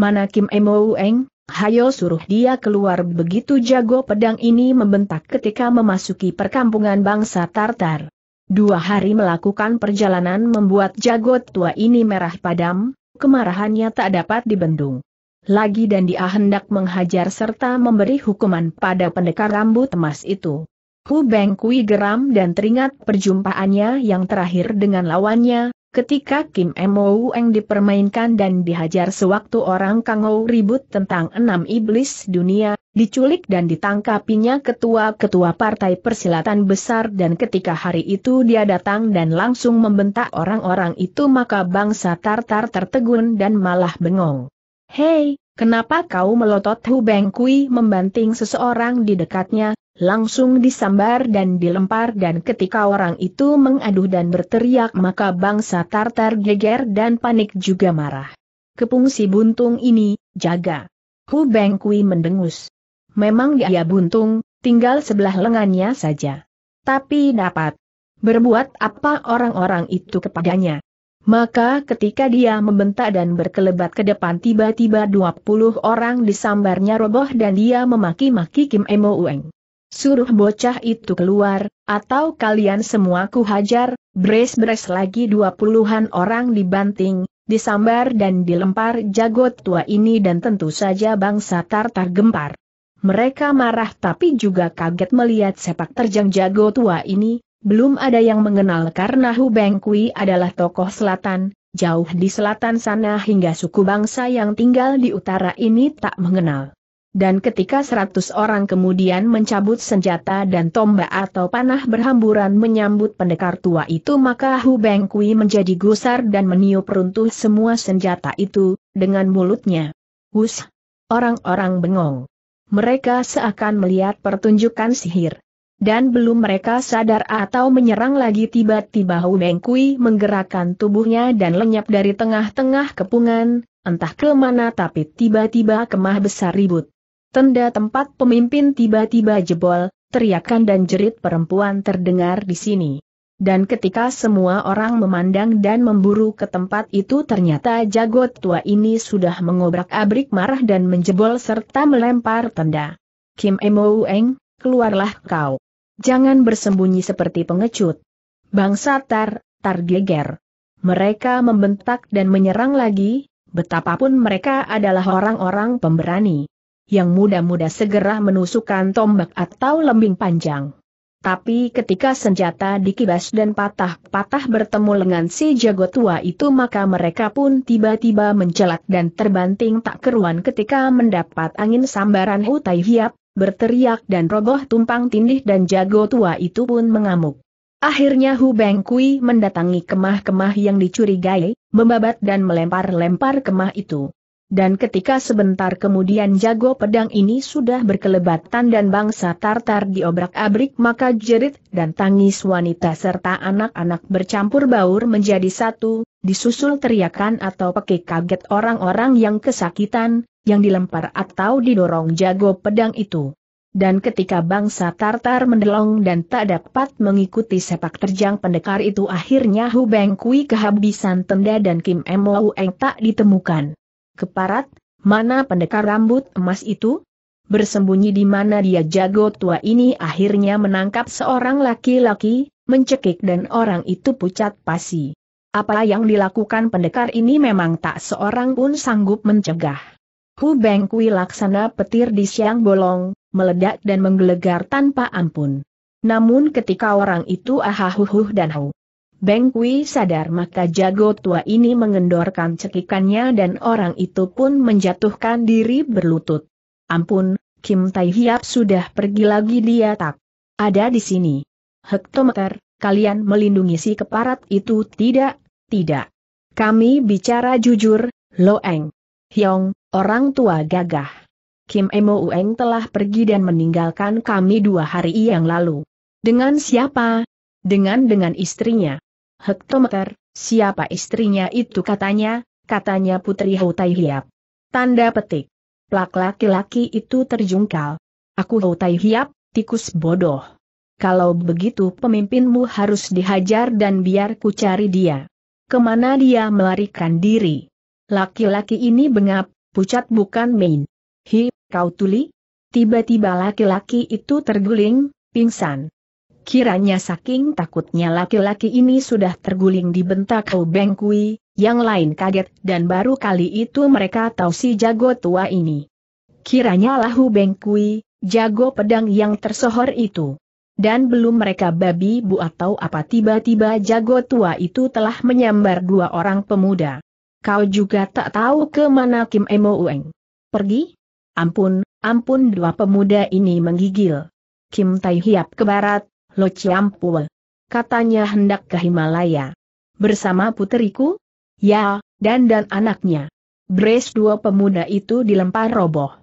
Mana Kim Emo Ueng? Hayo suruh dia keluar begitu jago pedang ini membentak ketika memasuki perkampungan bangsa Tartar. Dua hari melakukan perjalanan membuat jago tua ini merah padam, kemarahannya tak dapat dibendung lagi dan dia hendak menghajar serta memberi hukuman pada pendekar rambut emas itu. Hu Beng Kui geram dan teringat perjumpaannya yang terakhir dengan lawannya, ketika Kim Mo Eng dipermainkan dan dihajar sewaktu orang Kangou ribut tentang enam iblis dunia, diculik dan ditangkapinya ketua-ketua partai persilatan besar dan ketika hari itu dia datang dan langsung membentak orang-orang itu maka bangsa Tartar tertegun dan malah bengong. Hei, kenapa kau melotot Hu Beng Kui membanting seseorang di dekatnya, langsung disambar dan dilempar dan ketika orang itu mengaduh dan berteriak maka bangsa Tartar geger dan panik juga marah. Kepung si buntung ini, jaga. Hu Beng Kui mendengus. Memang dia buntung, tinggal sebelah lengannya saja. Tapi dapat berbuat apa orang-orang itu kepadanya. Maka ketika dia membentak dan berkelebat ke depan tiba-tiba 20 orang disambarnya roboh dan dia memaki-maki Kim Emo Ueng. Suruh bocah itu keluar, atau kalian semua ku hajar. bres-bres lagi dua puluhan orang dibanting, disambar dan dilempar jago tua ini dan tentu saja bangsa Tartar gempar. Mereka marah tapi juga kaget melihat sepak terjang jago tua ini, belum ada yang mengenal karena Hu Kui adalah tokoh selatan, jauh di selatan sana hingga suku bangsa yang tinggal di utara ini tak mengenal. Dan ketika seratus orang kemudian mencabut senjata dan tombak atau panah berhamburan menyambut pendekar tua itu maka Hu Kui menjadi gusar dan meniup runtuh semua senjata itu, dengan mulutnya. Hus! Orang-orang bengong. Mereka seakan melihat pertunjukan sihir dan belum mereka sadar atau menyerang lagi tiba-tiba Hu Kui menggerakkan tubuhnya dan lenyap dari tengah-tengah kepungan, entah ke mana tapi tiba-tiba kemah besar ribut. Tenda tempat pemimpin tiba-tiba jebol, teriakan dan jerit perempuan terdengar di sini. Dan ketika semua orang memandang dan memburu ke tempat itu ternyata jagot tua ini sudah mengobrak-abrik marah dan menjebol serta melempar tenda. Kim Emo Eng, keluarlah kau. Jangan bersembunyi seperti pengecut. Bangsa Tar, Tar geger. Mereka membentak dan menyerang lagi, betapapun mereka adalah orang-orang pemberani. Yang muda-muda segera menusukkan tombak atau lembing panjang. Tapi ketika senjata dikibas dan patah-patah bertemu lengan si jago tua itu maka mereka pun tiba-tiba mencelat dan terbanting tak keruan ketika mendapat angin sambaran Hutai Hiap, berteriak dan roboh tumpang tindih dan jago tua itu pun mengamuk. Akhirnya Hu Beng Kui mendatangi kemah-kemah yang dicurigai, membabat dan melempar-lempar kemah itu dan ketika sebentar kemudian jago pedang ini sudah berkelebatan dan bangsa Tartar diobrak-abrik maka jerit dan tangis wanita serta anak-anak bercampur baur menjadi satu, disusul teriakan atau pekik kaget orang-orang yang kesakitan, yang dilempar atau didorong jago pedang itu. Dan ketika bangsa Tartar mendelong dan tak dapat mengikuti sepak terjang pendekar itu akhirnya Hubeng Kui kehabisan tenda dan Kim Eng tak ditemukan. Keparat, mana pendekar rambut emas itu? Bersembunyi di mana dia jago tua ini akhirnya menangkap seorang laki-laki, mencekik dan orang itu pucat pasi. Apa yang dilakukan pendekar ini memang tak seorang pun sanggup mencegah. Hu Beng Kui laksana petir di siang bolong, meledak dan menggelegar tanpa ampun. Namun ketika orang itu ahahuhuh dan hau Beng Kui sadar maka jago tua ini mengendorkan cekikannya dan orang itu pun menjatuhkan diri berlutut. Ampun, Kim Tai Hiap sudah pergi lagi dia tak ada di sini. Hektometer, kalian melindungi si keparat itu tidak, tidak. Kami bicara jujur, Loeng. Hyong, orang tua gagah. Kim Emo Ueng telah pergi dan meninggalkan kami dua hari yang lalu. Dengan siapa? Dengan dengan istrinya hektometer, siapa istrinya itu katanya, katanya Putri Houtai Hiap. Tanda petik. Plak laki-laki itu terjungkal. Aku Houtai Hiap, tikus bodoh. Kalau begitu pemimpinmu harus dihajar dan biar ku cari dia. Kemana dia melarikan diri? Laki-laki ini bengap, pucat bukan main. Hi, kau tuli? Tiba-tiba laki-laki itu terguling, pingsan. Kiranya saking takutnya laki-laki ini sudah terguling di bentak Kau Bengkui, yang lain kaget dan baru kali itu mereka tahu si jago tua ini. Kiranya Lahu Bengkui, jago pedang yang tersohor itu. Dan belum mereka babi bu atau apa tiba-tiba jago tua itu telah menyambar dua orang pemuda. Kau juga tak tahu ke mana Kim Emo Ueng. Pergi? Ampun, ampun dua pemuda ini menggigil. Kim Tai Hiap ke barat, Lo Chiampue. Katanya hendak ke Himalaya. Bersama puteriku? Ya, dan dan anaknya. Brace dua pemuda itu dilempar roboh.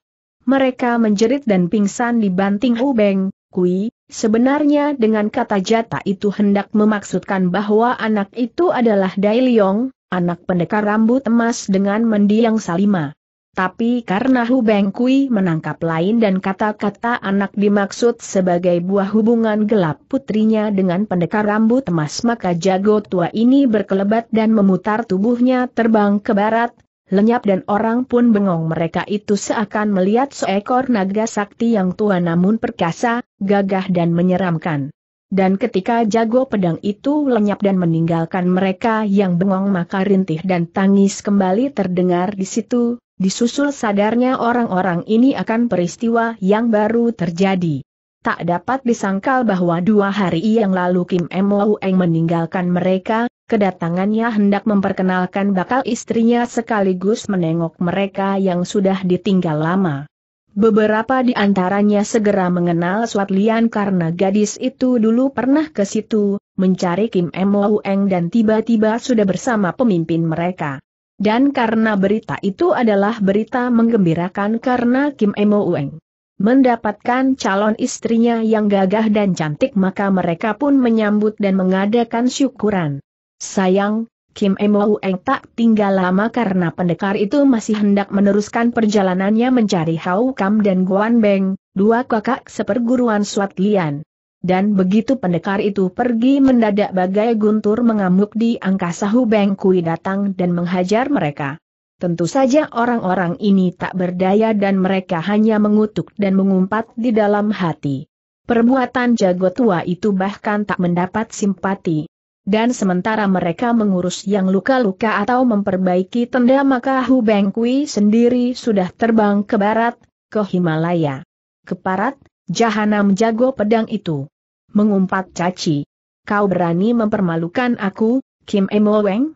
Mereka menjerit dan pingsan dibanting ubeng, kui, sebenarnya dengan kata jata itu hendak memaksudkan bahwa anak itu adalah Dai Liong, anak pendekar rambut emas dengan mendiang Salima. Tapi karena Hu Bengkui menangkap lain dan kata-kata anak dimaksud sebagai buah hubungan gelap putrinya dengan pendekar rambut emas maka jago tua ini berkelebat dan memutar tubuhnya terbang ke barat, lenyap dan orang pun bengong mereka itu seakan melihat seekor naga sakti yang tua namun perkasa, gagah dan menyeramkan. Dan ketika jago pedang itu lenyap dan meninggalkan mereka yang bengong maka rintih dan tangis kembali terdengar di situ, Disusul sadarnya orang-orang ini akan peristiwa yang baru terjadi. Tak dapat disangkal bahwa dua hari yang lalu Kim Mo Eng meninggalkan mereka, kedatangannya hendak memperkenalkan bakal istrinya sekaligus menengok mereka yang sudah ditinggal lama. Beberapa di antaranya segera mengenal Swatlian Lian karena gadis itu dulu pernah ke situ, mencari Kim Mo Eng dan tiba-tiba sudah bersama pemimpin mereka. Dan karena berita itu adalah berita menggembirakan karena Kim Emo Ueng mendapatkan calon istrinya yang gagah dan cantik maka mereka pun menyambut dan mengadakan syukuran. Sayang, Kim Emo Ueng tak tinggal lama karena pendekar itu masih hendak meneruskan perjalanannya mencari Hau Kam dan Guan Beng, dua kakak seperguruan Suat Lian. Dan begitu pendekar itu pergi mendadak bagai guntur mengamuk di angkasa Hubeng Kui datang dan menghajar mereka. Tentu saja orang-orang ini tak berdaya dan mereka hanya mengutuk dan mengumpat di dalam hati. Perbuatan jago tua itu bahkan tak mendapat simpati. Dan sementara mereka mengurus yang luka-luka atau memperbaiki tenda maka Hubeng Kui sendiri sudah terbang ke barat, ke Himalaya. Ke Parat, Jahanam jago pedang itu. Mengumpat caci. Kau berani mempermalukan aku, Kim Emo Weng?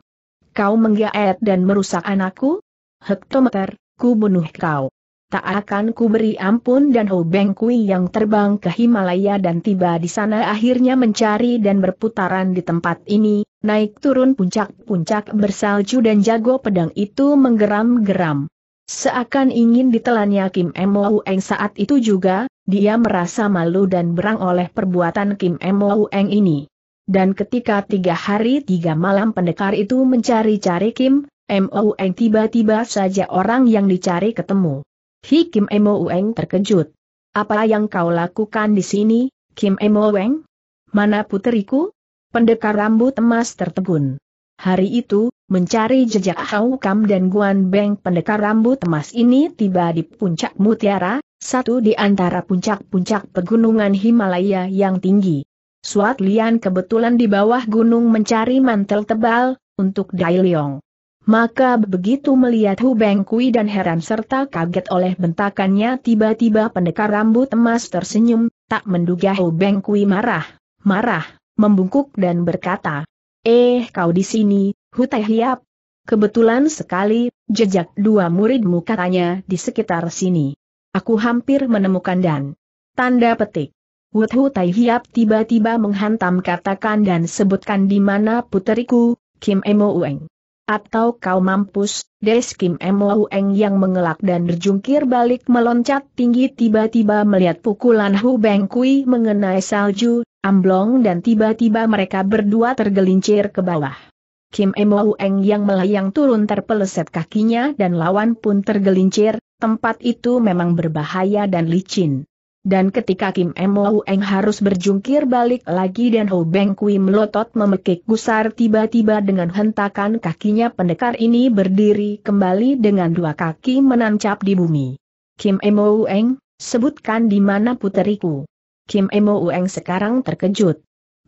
Kau menggaet dan merusak anakku? Hektometer, ku bunuh kau. Tak akan ku beri ampun dan Beng Kui yang terbang ke Himalaya dan tiba di sana akhirnya mencari dan berputaran di tempat ini, naik turun puncak-puncak bersalju dan jago pedang itu menggeram-geram. Seakan ingin ditelannya Kim Mo Eng saat itu juga, dia merasa malu dan berang oleh perbuatan Kim Mo Eng ini. Dan ketika tiga hari tiga malam pendekar itu mencari-cari Kim, Mo Eng tiba-tiba saja orang yang dicari ketemu. Hi Kim Mo Eng terkejut. Apa yang kau lakukan di sini, Kim Mo Eng? Mana puteriku? Pendekar rambut emas tertegun. Hari itu, mencari jejak Hau Kam dan Guan Beng pendekar rambut emas ini tiba di puncak Mutiara, satu di antara puncak-puncak pegunungan Himalaya yang tinggi. Suat Lian kebetulan di bawah gunung mencari mantel tebal, untuk Dai Leong. Maka begitu melihat Hu Beng Kui dan heran serta kaget oleh bentakannya tiba-tiba pendekar rambut emas tersenyum, tak menduga Hu Beng Kui marah, marah, membungkuk dan berkata, Eh kau di sini, Hutai Hiap. Kebetulan sekali, jejak dua muridmu katanya di sekitar sini. Aku hampir menemukan dan. Tanda petik. Wuthu Tai Hiap tiba-tiba menghantam katakan dan sebutkan di mana puteriku, Kim Emo Ueng. Atau kau mampus, Des Kim Emo Ueng yang mengelak dan berjungkir balik meloncat tinggi tiba-tiba melihat pukulan Hu Beng Kui mengenai salju, amblong dan tiba-tiba mereka berdua tergelincir ke bawah. Kim Emo Eng yang melayang turun terpeleset kakinya dan lawan pun tergelincir, tempat itu memang berbahaya dan licin. Dan ketika Kim Emo Eng harus berjungkir balik lagi dan Ho Beng Kui melotot memekik gusar tiba-tiba dengan hentakan kakinya pendekar ini berdiri kembali dengan dua kaki menancap di bumi. Kim Emo Eng, sebutkan di mana puteriku. Kim Emo Eng sekarang terkejut.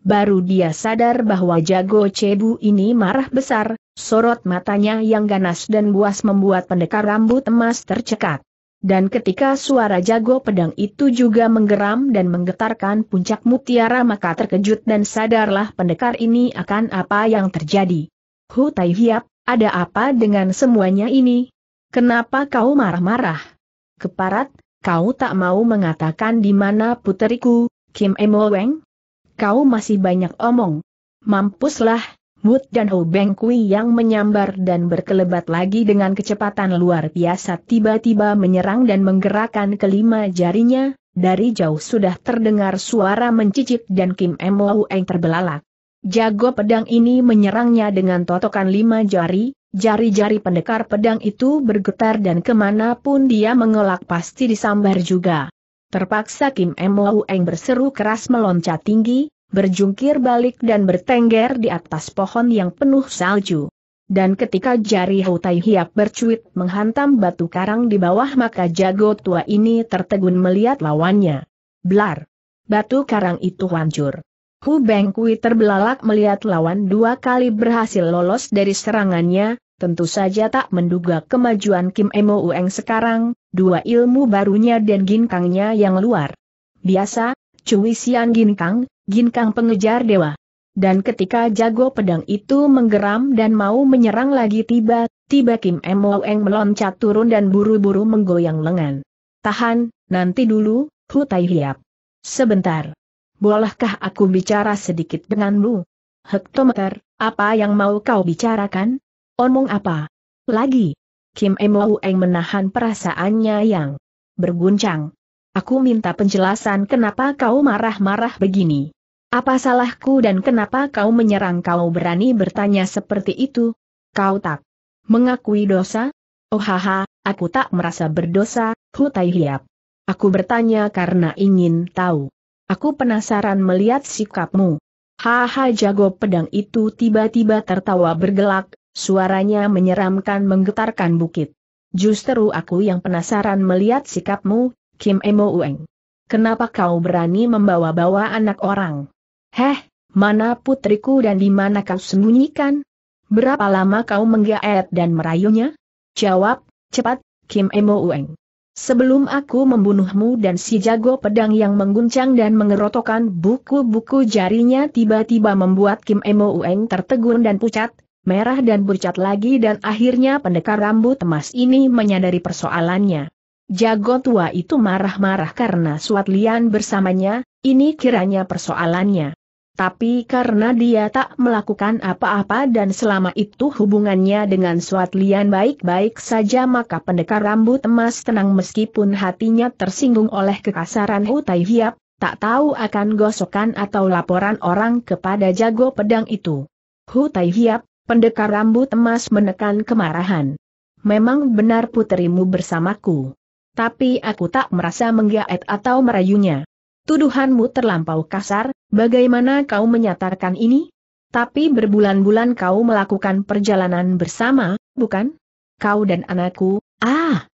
Baru dia sadar bahwa jago cebu ini marah besar, sorot matanya yang ganas dan buas membuat pendekar rambut emas tercekat. Dan ketika suara jago pedang itu juga menggeram dan menggetarkan puncak mutiara maka terkejut dan sadarlah pendekar ini akan apa yang terjadi. Hu Tai Hiap, ada apa dengan semuanya ini? Kenapa kau marah-marah? Keparat, kau tak mau mengatakan di mana puteriku, Kim Emo Weng? kau masih banyak omong. Mampuslah, Mut dan Ho Beng Kui yang menyambar dan berkelebat lagi dengan kecepatan luar biasa tiba-tiba menyerang dan menggerakkan kelima jarinya, dari jauh sudah terdengar suara mencicik dan Kim Mo Eng terbelalak. Jago pedang ini menyerangnya dengan totokan lima jari, jari-jari pendekar pedang itu bergetar dan kemanapun dia mengelak pasti disambar juga. Terpaksa Kim Mou Eng berseru keras meloncat tinggi, berjungkir balik dan bertengger di atas pohon yang penuh salju. Dan ketika jari Hutai Hiap bercuit menghantam batu karang di bawah maka jago tua ini tertegun melihat lawannya. Blar! Batu karang itu hancur. Hu Beng Kui terbelalak melihat lawan dua kali berhasil lolos dari serangannya, tentu saja tak menduga kemajuan Kim Emo Ueng sekarang, dua ilmu barunya dan ginkangnya yang luar. Biasa, Cui Sian Ginkang, Ginkang pengejar dewa. Dan ketika jago pedang itu menggeram dan mau menyerang lagi tiba-tiba Kim Eng meloncat turun dan buru-buru menggoyang lengan. Tahan, nanti dulu, Hu Tai Hiap. Sebentar. Bolehkah aku bicara sedikit denganmu? Hektometer, apa yang mau kau bicarakan? Omong apa? Lagi. Kim Emo Eng menahan perasaannya yang berguncang. Aku minta penjelasan kenapa kau marah-marah begini. Apa salahku dan kenapa kau menyerang kau berani bertanya seperti itu? Kau tak mengakui dosa? Oh haha, aku tak merasa berdosa, Hutai Hiap. Aku bertanya karena ingin tahu. Aku penasaran melihat sikapmu. Haha jago pedang itu tiba-tiba tertawa bergelak, Suaranya menyeramkan menggetarkan bukit. Justru aku yang penasaran melihat sikapmu, Kim Emo Ueng. Kenapa kau berani membawa-bawa anak orang? Heh, mana putriku dan di mana kau sembunyikan? Berapa lama kau menggaet dan merayunya? Jawab, cepat, Kim Emo Ueng. Sebelum aku membunuhmu dan si jago pedang yang mengguncang dan mengerotokan buku-buku jarinya tiba-tiba membuat Kim Emo Ueng tertegun dan pucat, merah dan bercat lagi dan akhirnya pendekar rambut emas ini menyadari persoalannya. Jago tua itu marah-marah karena Suat Lian bersamanya, ini kiranya persoalannya. Tapi karena dia tak melakukan apa-apa dan selama itu hubungannya dengan Suat Lian baik-baik saja maka pendekar rambut emas tenang meskipun hatinya tersinggung oleh kekasaran Hutai Hiap, tak tahu akan gosokan atau laporan orang kepada jago pedang itu. Hutai Hiap, Pendekar rambut emas menekan kemarahan. Memang benar puterimu bersamaku. Tapi aku tak merasa menggaet atau merayunya. Tuduhanmu terlampau kasar, bagaimana kau menyatakan ini? Tapi berbulan-bulan kau melakukan perjalanan bersama, bukan? Kau dan anakku, ah!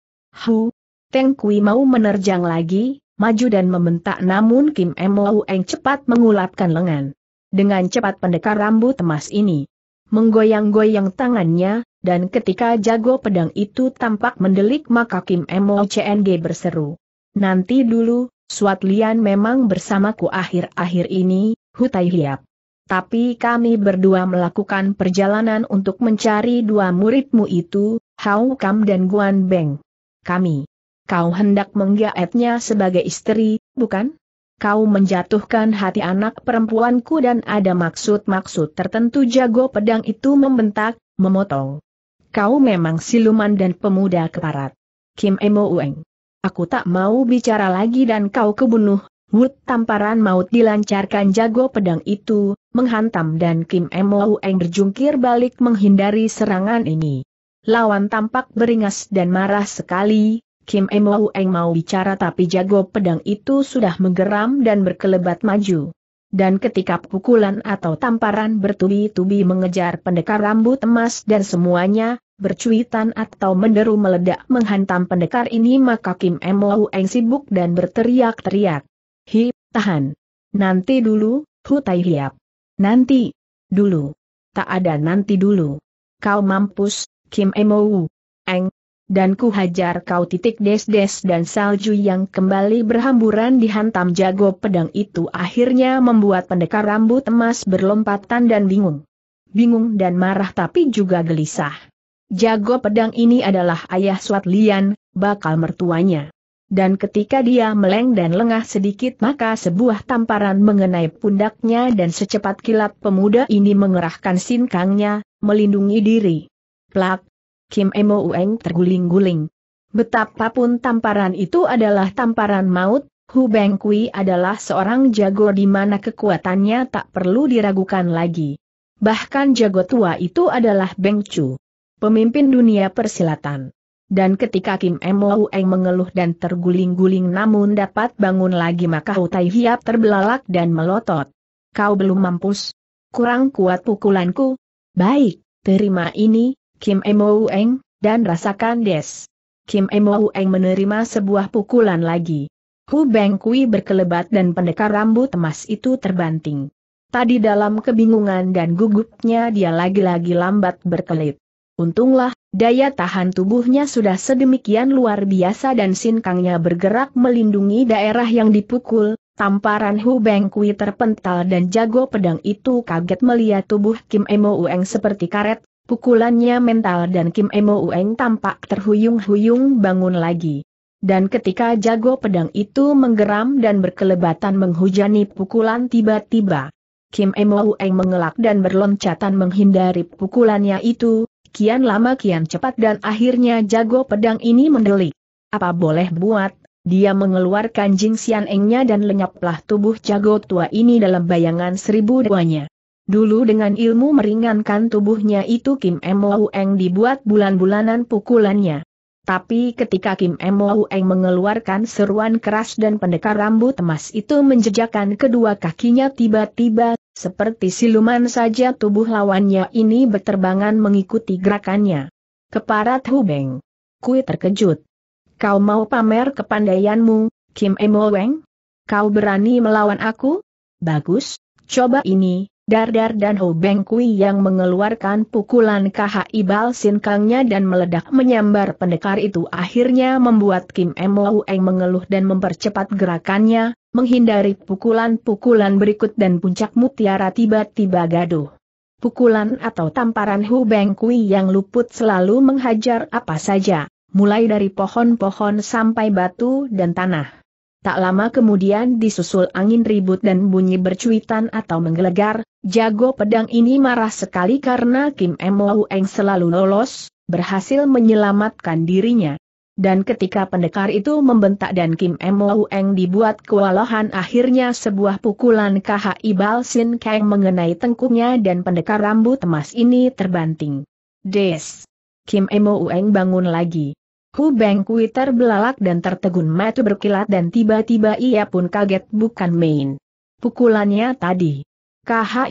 Hu! Teng Kui mau menerjang lagi, maju dan membentak namun Kim Eng cepat mengulapkan lengan. Dengan cepat pendekar rambut emas ini menggoyang-goyang tangannya, dan ketika jago pedang itu tampak mendelik maka Kim Emo CNG berseru. Nanti dulu, Suat Lian memang bersamaku akhir-akhir ini, Hutai Hiap. Tapi kami berdua melakukan perjalanan untuk mencari dua muridmu itu, Hau Kam dan Guan Beng. Kami. Kau hendak menggaetnya sebagai istri, bukan? kau menjatuhkan hati anak perempuanku dan ada maksud-maksud tertentu jago pedang itu membentak, memotong. Kau memang siluman dan pemuda keparat. Kim Emo Ueng. Aku tak mau bicara lagi dan kau kebunuh, Wut tamparan maut dilancarkan jago pedang itu, menghantam dan Kim Emo Ueng berjungkir balik menghindari serangan ini. Lawan tampak beringas dan marah sekali, Kim Emo Eng mau bicara tapi jago pedang itu sudah menggeram dan berkelebat maju. Dan ketika pukulan atau tamparan bertubi-tubi mengejar pendekar rambut emas dan semuanya, bercuitan atau menderu meledak menghantam pendekar ini maka Kim Emo Eng sibuk dan berteriak-teriak. Hi, tahan. Nanti dulu, Hu Tai Hiap. Nanti. Dulu. Tak ada nanti dulu. Kau mampus, Kim Emo dan ku hajar kau titik des-des dan salju yang kembali berhamburan dihantam jago pedang itu akhirnya membuat pendekar rambut emas berlompatan dan bingung. Bingung dan marah tapi juga gelisah. Jago pedang ini adalah ayah Suat Lian, bakal mertuanya. Dan ketika dia meleng dan lengah sedikit maka sebuah tamparan mengenai pundaknya dan secepat kilat pemuda ini mengerahkan sinkangnya, melindungi diri. Plak, Kim Emo Ueng terguling-guling. Betapapun tamparan itu adalah tamparan maut, Hu Beng Kui adalah seorang jago di mana kekuatannya tak perlu diragukan lagi. Bahkan jago tua itu adalah Beng Chu, pemimpin dunia persilatan. Dan ketika Kim Emo Ueng mengeluh dan terguling-guling namun dapat bangun lagi maka Hu Tai Hiap terbelalak dan melotot. Kau belum mampus. Kurang kuat pukulanku. Baik, terima ini, Kim Emo Eng, dan rasakan des. Kim Emo Eng menerima sebuah pukulan lagi. Hu Beng Kui berkelebat dan pendekar rambut emas itu terbanting. Tadi dalam kebingungan dan gugupnya dia lagi-lagi lambat berkelit. Untunglah, daya tahan tubuhnya sudah sedemikian luar biasa dan sinkangnya bergerak melindungi daerah yang dipukul, tamparan Hu Beng Kui terpental dan jago pedang itu kaget melihat tubuh Kim Emo Ueng seperti karet, Pukulannya mental dan Kim Emo Ueng tampak terhuyung-huyung bangun lagi. Dan ketika jago pedang itu menggeram dan berkelebatan menghujani pukulan tiba-tiba, Kim Emo Ueng mengelak dan berloncatan menghindari pukulannya itu, kian lama kian cepat dan akhirnya jago pedang ini mendelik. Apa boleh buat, dia mengeluarkan jing jingsian engnya dan lenyaplah tubuh jago tua ini dalam bayangan seribu duanya. Dulu dengan ilmu meringankan tubuhnya itu Kim Mo dibuat bulan-bulanan pukulannya. Tapi ketika Kim Mo mengeluarkan seruan keras dan pendekar rambut emas itu menjejakkan kedua kakinya tiba-tiba, seperti siluman saja tubuh lawannya ini berterbangan mengikuti gerakannya. Keparat Hubeng. Kui terkejut. Kau mau pamer kepandaianmu, Kim Mo Kau berani melawan aku? Bagus, coba ini, Dardar dan Ho Beng Kui yang mengeluarkan pukulan KHI Bal Sin dan meledak menyambar pendekar itu akhirnya membuat Kim Mo Eng mengeluh dan mempercepat gerakannya, menghindari pukulan-pukulan berikut dan puncak mutiara tiba-tiba gaduh. Pukulan atau tamparan Hu Beng Kui yang luput selalu menghajar apa saja, mulai dari pohon-pohon sampai batu dan tanah. Tak lama kemudian disusul angin ribut dan bunyi bercuitan atau menggelegar, jago pedang ini marah sekali karena Kim Mo Eng selalu lolos, berhasil menyelamatkan dirinya. Dan ketika pendekar itu membentak dan Kim Mo Eng dibuat kewalahan akhirnya sebuah pukulan KHI Balsin Kang mengenai tengkuknya dan pendekar rambut emas ini terbanting. Des! Kim Mo Eng bangun lagi. Hu Beng Kui terbelalak dan tertegun mata berkilat dan tiba-tiba ia pun kaget bukan main. Pukulannya tadi.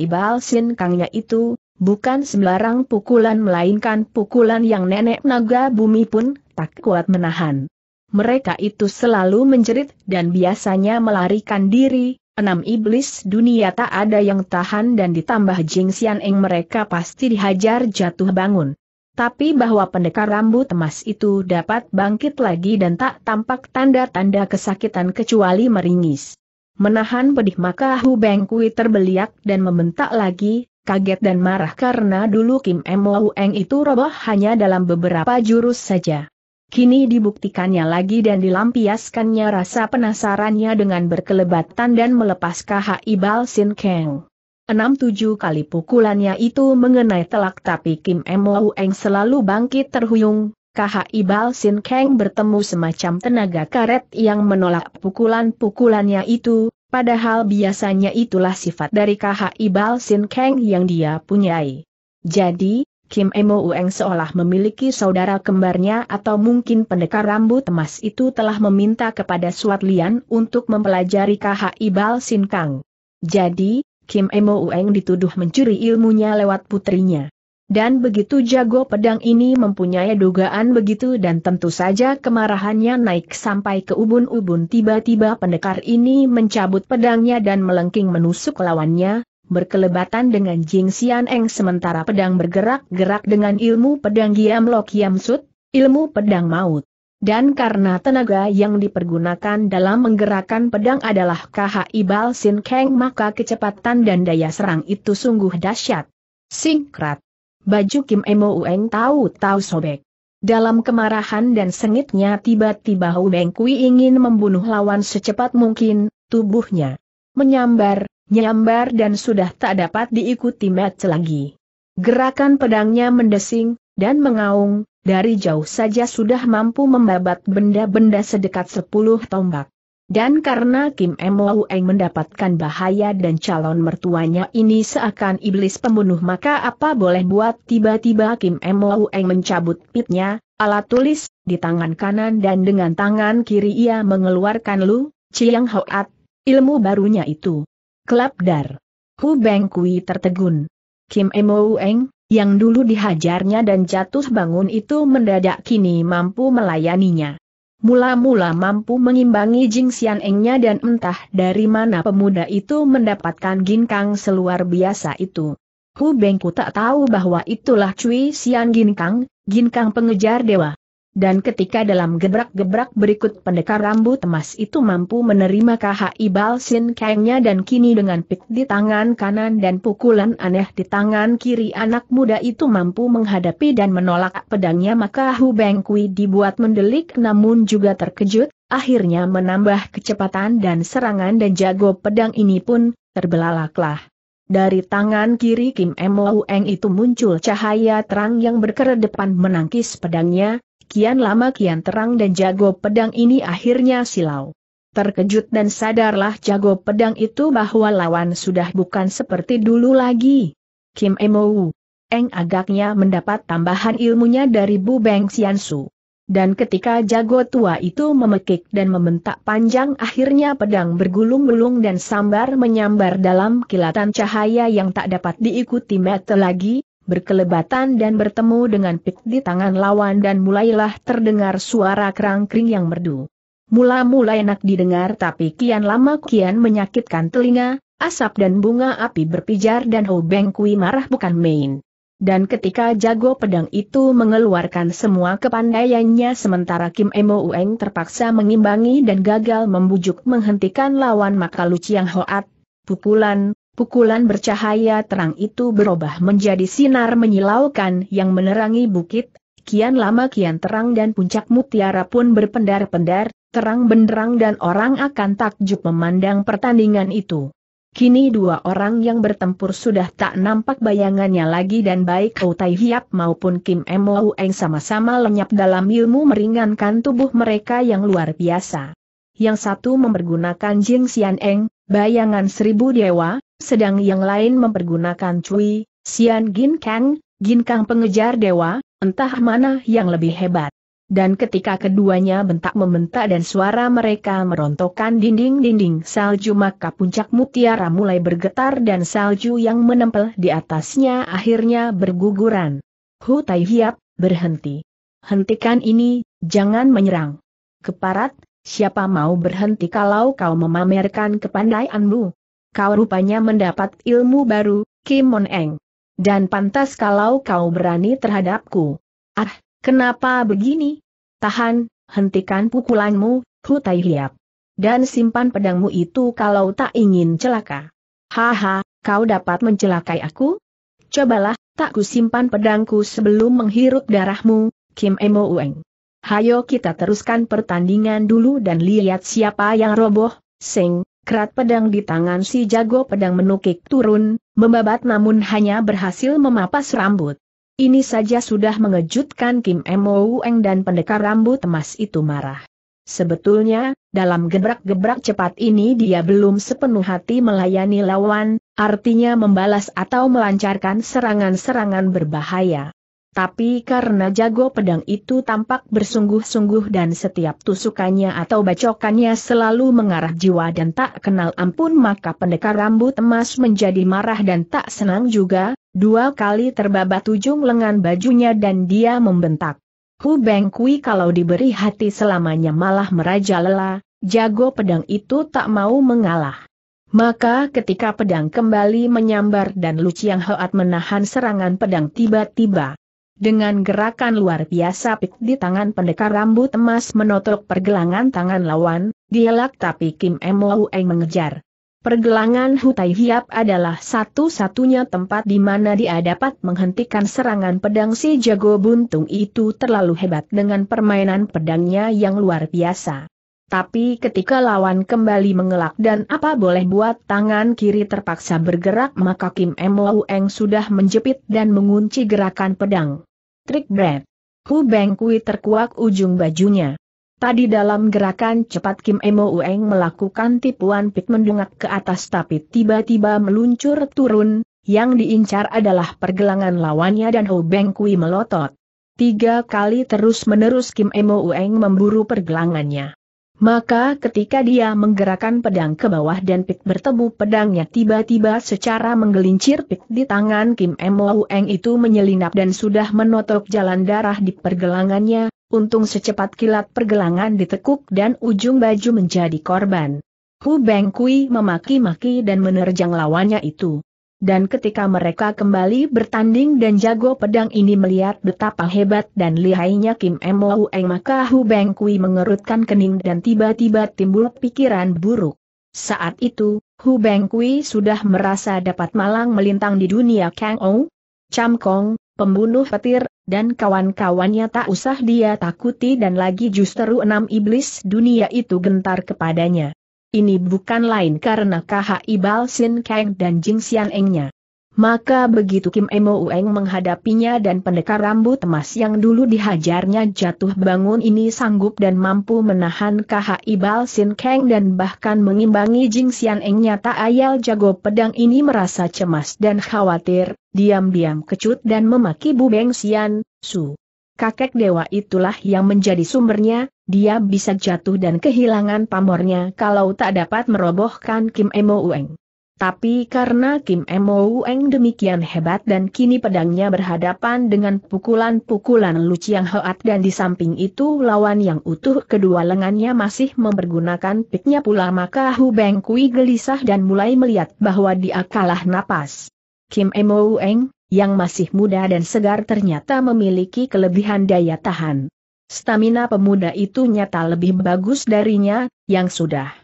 ibal sin Kangnya itu, bukan sembarang pukulan melainkan pukulan yang nenek naga bumi pun tak kuat menahan. Mereka itu selalu menjerit dan biasanya melarikan diri, enam iblis dunia tak ada yang tahan dan ditambah Jing Xian Eng mereka pasti dihajar jatuh bangun tapi bahwa pendekar rambut emas itu dapat bangkit lagi dan tak tampak tanda-tanda kesakitan kecuali meringis. Menahan pedih maka Hu Beng Kui terbeliak dan membentak lagi, kaget dan marah karena dulu Kim Mo Eng itu roboh hanya dalam beberapa jurus saja. Kini dibuktikannya lagi dan dilampiaskannya rasa penasarannya dengan berkelebatan dan melepaskan KHI Bal Sin Keng. Enam tujuh kali pukulannya itu mengenai telak tapi Kim Mo Eng selalu bangkit terhuyung, KHI Ibal Sin Kang bertemu semacam tenaga karet yang menolak pukulan-pukulannya itu, padahal biasanya itulah sifat dari KHI Ibal Sin Kang yang dia punyai. Jadi, Kim Mo Ueng seolah memiliki saudara kembarnya atau mungkin pendekar rambut emas itu telah meminta kepada Suat Lian untuk mempelajari KHI Ibal Sin Kang. Jadi, Kim Emo Ueng dituduh mencuri ilmunya lewat putrinya. Dan begitu jago pedang ini mempunyai dugaan begitu dan tentu saja kemarahannya naik sampai ke ubun-ubun tiba-tiba pendekar ini mencabut pedangnya dan melengking menusuk lawannya, berkelebatan dengan Jing Xian Eng sementara pedang bergerak-gerak dengan ilmu pedang Giam Lok Yam Sut, ilmu pedang maut. Dan karena tenaga yang dipergunakan dalam menggerakkan pedang adalah KHI Bal Sin keng maka kecepatan dan daya serang itu sungguh dahsyat. Singkrat. Baju Kim Emo Ueng tahu-tahu sobek. Dalam kemarahan dan sengitnya tiba-tiba Beng Kui ingin membunuh lawan secepat mungkin, tubuhnya menyambar, nyambar dan sudah tak dapat diikuti match lagi. Gerakan pedangnya mendesing, dan mengaung, dari jauh saja sudah mampu membabat benda-benda sedekat sepuluh tombak. Dan karena Kim Mo Eng mendapatkan bahaya dan calon mertuanya ini seakan iblis pembunuh maka apa boleh buat tiba-tiba Kim Mo Eng mencabut pitnya, alat tulis, di tangan kanan dan dengan tangan kiri ia mengeluarkan Lu, Chiang Hoat, ilmu barunya itu. Kelap Dar. Hu Beng Kui tertegun. Kim Mo Eng, yang dulu dihajarnya dan jatuh bangun itu mendadak kini mampu melayaninya. Mula-mula mampu mengimbangi Jing Xian Engnya dan entah dari mana pemuda itu mendapatkan ginkang seluar biasa itu. Hu Bengku tak tahu bahwa itulah Cui Xian Ginkang, ginkang pengejar dewa. Dan ketika dalam gebrak-gebrak berikut pendekar rambut emas itu mampu menerima KHI Balsin Kangnya dan kini dengan pik di tangan kanan dan pukulan aneh di tangan kiri anak muda itu mampu menghadapi dan menolak pedangnya maka Hu beng kui dibuat mendelik namun juga terkejut, akhirnya menambah kecepatan dan serangan dan jago pedang ini pun terbelalaklah. Dari tangan kiri Kim Mo Eng itu muncul cahaya terang yang berkeredepan menangkis pedangnya, Kian lama kian terang dan jago pedang ini akhirnya silau. Terkejut dan sadarlah jago pedang itu bahwa lawan sudah bukan seperti dulu lagi. Kim Emou. Eng agaknya mendapat tambahan ilmunya dari Bu Beng Xiansu. Dan ketika jago tua itu memekik dan membentak panjang akhirnya pedang bergulung-gulung dan sambar menyambar dalam kilatan cahaya yang tak dapat diikuti mata lagi, berkelebatan dan bertemu dengan pik di tangan lawan dan mulailah terdengar suara kerangkring yang merdu. Mula-mula enak didengar tapi kian lama kian menyakitkan telinga, asap dan bunga api berpijar dan beng Kui marah bukan main. Dan ketika jago pedang itu mengeluarkan semua kepandaiannya sementara Kim Emo Ueng terpaksa mengimbangi dan gagal membujuk menghentikan lawan maka Lu Chiang Hoat, pukulan, Pukulan bercahaya terang itu berubah menjadi sinar menyilaukan yang menerangi bukit, kian lama kian terang dan puncak mutiara pun berpendar-pendar, terang benderang dan orang akan takjub memandang pertandingan itu. Kini dua orang yang bertempur sudah tak nampak bayangannya lagi dan baik Tai Hiap maupun Kim Mo Eng sama-sama lenyap dalam ilmu meringankan tubuh mereka yang luar biasa. Yang satu mempergunakan Jing Xian Eng, bayangan seribu dewa, sedang yang lain mempergunakan Cui, Sian, Gin Kang, Gin Kang pengejar dewa, entah mana yang lebih hebat. Dan ketika keduanya bentak membentak dan suara mereka merontokkan dinding-dinding salju maka puncak mutiara mulai bergetar dan salju yang menempel di atasnya akhirnya berguguran. Hu Tai Hiap, berhenti. Hentikan ini, jangan menyerang. Keparat, siapa mau berhenti kalau kau memamerkan kepandaianmu? Kau rupanya mendapat ilmu baru, Kim Mon Eng. Dan pantas kalau kau berani terhadapku. Ah, kenapa begini? Tahan, hentikan pukulanmu, Hu Tai Hiap. Dan simpan pedangmu itu kalau tak ingin celaka. Haha, kau dapat mencelakai aku? Cobalah, tak kusimpan pedangku sebelum menghirup darahmu, Kim Emo Ueng. Hayo kita teruskan pertandingan dulu dan lihat siapa yang roboh, Seng. Kerat pedang di tangan si jago pedang menukik turun, membabat namun hanya berhasil memapas rambut. Ini saja sudah mengejutkan Kim Mo Eng dan pendekar rambut emas itu marah. Sebetulnya, dalam gebrak-gebrak cepat ini dia belum sepenuh hati melayani lawan, artinya membalas atau melancarkan serangan-serangan berbahaya. Tapi karena jago pedang itu tampak bersungguh-sungguh dan setiap tusukannya atau bacokannya selalu mengarah jiwa dan tak kenal ampun maka pendekar rambut emas menjadi marah dan tak senang juga, dua kali terbabat ujung lengan bajunya dan dia membentak. Hu Beng Kui kalau diberi hati selamanya malah merajalela, jago pedang itu tak mau mengalah. Maka ketika pedang kembali menyambar dan Lu Chiang Hoat menahan serangan pedang tiba-tiba, dengan gerakan luar biasa pik di tangan pendekar rambut emas menotok pergelangan tangan lawan, dielak tapi Kim Emo Eng mengejar. Pergelangan Hutai Hiap adalah satu-satunya tempat di mana dia dapat menghentikan serangan pedang si jago buntung itu terlalu hebat dengan permainan pedangnya yang luar biasa. Tapi ketika lawan kembali mengelak dan apa boleh buat tangan kiri terpaksa bergerak maka Kim Eng sudah menjepit dan mengunci gerakan pedang. Trik Brad. Hu Beng Kui terkuak ujung bajunya. Tadi dalam gerakan cepat Kim Emo Ueng melakukan tipuan pit mendungak ke atas tapi tiba-tiba meluncur turun, yang diincar adalah pergelangan lawannya dan Ho Beng Kui melotot. Tiga kali terus-menerus Kim Emo Ueng memburu pergelangannya. Maka ketika dia menggerakkan pedang ke bawah dan Pik bertemu pedangnya tiba-tiba secara menggelincir Pik di tangan Kim M. Eng itu menyelinap dan sudah menotok jalan darah di pergelangannya, untung secepat kilat pergelangan ditekuk dan ujung baju menjadi korban. Hu Beng Kui memaki-maki dan menerjang lawannya itu. Dan ketika mereka kembali bertanding dan jago pedang ini melihat betapa hebat dan lihainya Kim Mo Eng maka Hu Beng Kui mengerutkan kening dan tiba-tiba timbul pikiran buruk. Saat itu, Hu Beng Kui sudah merasa dapat malang melintang di dunia Kang Ou, Cham Kong, pembunuh petir, dan kawan-kawannya tak usah dia takuti dan lagi justru enam iblis dunia itu gentar kepadanya ini bukan lain karena KH Ibal Sin Kang dan Jing Xian Engnya. Maka begitu Kim Emo Ueng menghadapinya dan pendekar rambut emas yang dulu dihajarnya jatuh bangun ini sanggup dan mampu menahan KH Ibal Sin Kang dan bahkan mengimbangi Jing Xian Engnya tak ayal jago pedang ini merasa cemas dan khawatir, diam-diam kecut dan memaki Bu Beng Xian, Su. Kakek dewa itulah yang menjadi sumbernya, dia bisa jatuh dan kehilangan pamornya kalau tak dapat merobohkan Kim Emo Ueng. Tapi karena Kim Emo Ueng demikian hebat dan kini pedangnya berhadapan dengan pukulan-pukulan Lu Chiang Hoat dan di samping itu lawan yang utuh kedua lengannya masih mempergunakan piknya pula maka Hu Beng Kui gelisah dan mulai melihat bahwa dia kalah napas. Kim Emo Ueng, yang masih muda dan segar ternyata memiliki kelebihan daya tahan. Stamina pemuda itu nyata lebih bagus darinya, yang sudah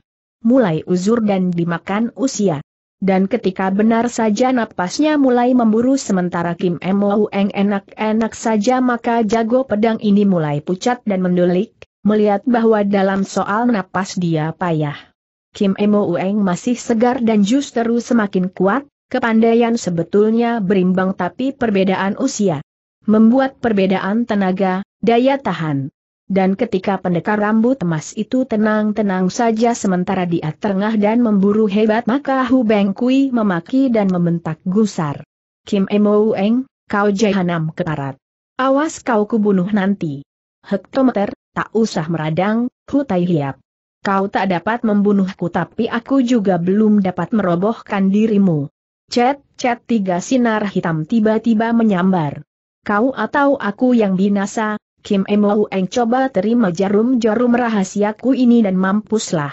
mulai uzur dan dimakan usia. Dan ketika benar saja napasnya mulai memburu sementara Kim M. Eng enak-enak saja maka jago pedang ini mulai pucat dan mendulik, melihat bahwa dalam soal napas dia payah. Kim M. Eng masih segar dan justru semakin kuat, kepandaian sebetulnya berimbang tapi perbedaan usia. Membuat perbedaan tenaga, daya tahan. Dan ketika pendekar rambut emas itu tenang-tenang saja sementara dia terengah dan memburu hebat maka Hu Beng Kui memaki dan membentak gusar. Kim Emo Eng, kau jahanam keparat. Awas kau kubunuh nanti. Hektometer, tak usah meradang, Hu Tai Hiap. Kau tak dapat membunuhku tapi aku juga belum dapat merobohkan dirimu. Cet-cet tiga sinar hitam tiba-tiba menyambar. Kau atau aku yang binasa, Kim Emo Eng coba terima jarum-jarum rahasiaku ini dan mampuslah.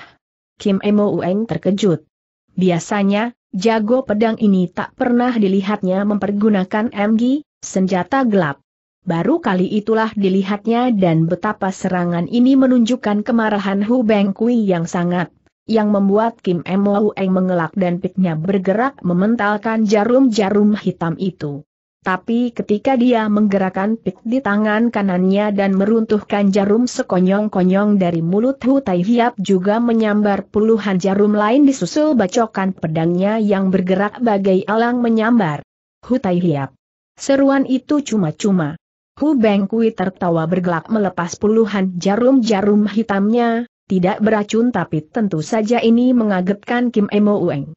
Kim Emo Eng terkejut. Biasanya, jago pedang ini tak pernah dilihatnya mempergunakan MG, senjata gelap. Baru kali itulah dilihatnya dan betapa serangan ini menunjukkan kemarahan Hu Beng Kui yang sangat, yang membuat Kim Emo Eng mengelak dan piknya bergerak mementalkan jarum-jarum hitam itu. Tapi ketika dia menggerakkan pik di tangan kanannya dan meruntuhkan jarum sekonyong-konyong dari mulut Hu Tai Hiap juga menyambar puluhan jarum lain disusul bacokan pedangnya yang bergerak bagai alang menyambar. Hu Tai Hiap. Seruan itu cuma-cuma. Hu Beng Kui tertawa bergelak melepas puluhan jarum-jarum hitamnya, tidak beracun tapi tentu saja ini mengagetkan Kim Emo Ueng.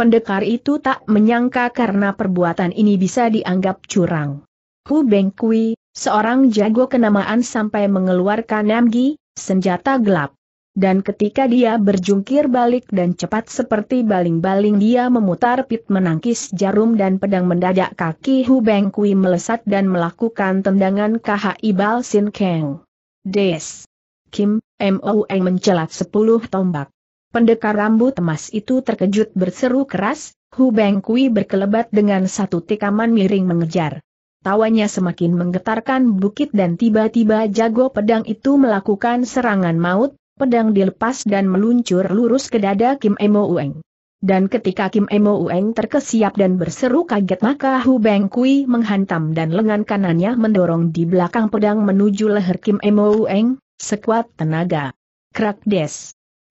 Pendekar itu tak menyangka karena perbuatan ini bisa dianggap curang. Hu Bengkui, seorang jago kenamaan sampai mengeluarkan Namgi, senjata gelap. Dan ketika dia berjungkir balik dan cepat seperti baling-baling dia memutar pit menangkis jarum dan pedang mendadak kaki Hu Bengkui melesat dan melakukan tendangan KHI Bal Sin Kang. Des. Kim, MON mencelat sepuluh tombak. Pendekar rambut emas itu terkejut berseru keras, Hu Bengkui berkelebat dengan satu tikaman miring mengejar. Tawanya semakin menggetarkan bukit dan tiba-tiba jago pedang itu melakukan serangan maut, pedang dilepas dan meluncur lurus ke dada Kim Emo Ueng. Dan ketika Kim Emo Ueng terkesiap dan berseru kaget maka Hu Bengkui menghantam dan lengan kanannya mendorong di belakang pedang menuju leher Kim Emo Ueng, sekuat tenaga. Krak des.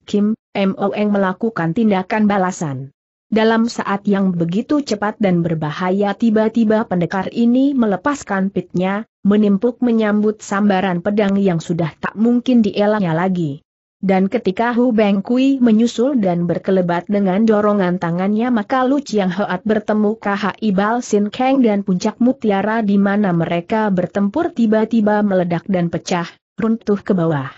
Kim, MON melakukan tindakan balasan. Dalam saat yang begitu cepat dan berbahaya tiba-tiba pendekar ini melepaskan pitnya, menimpuk menyambut sambaran pedang yang sudah tak mungkin dielaknya lagi. Dan ketika Hu Beng Kui menyusul dan berkelebat dengan dorongan tangannya maka Lu Chiang Hoat bertemu KH ibal Sin Kang dan puncak mutiara di mana mereka bertempur tiba-tiba meledak dan pecah, runtuh ke bawah.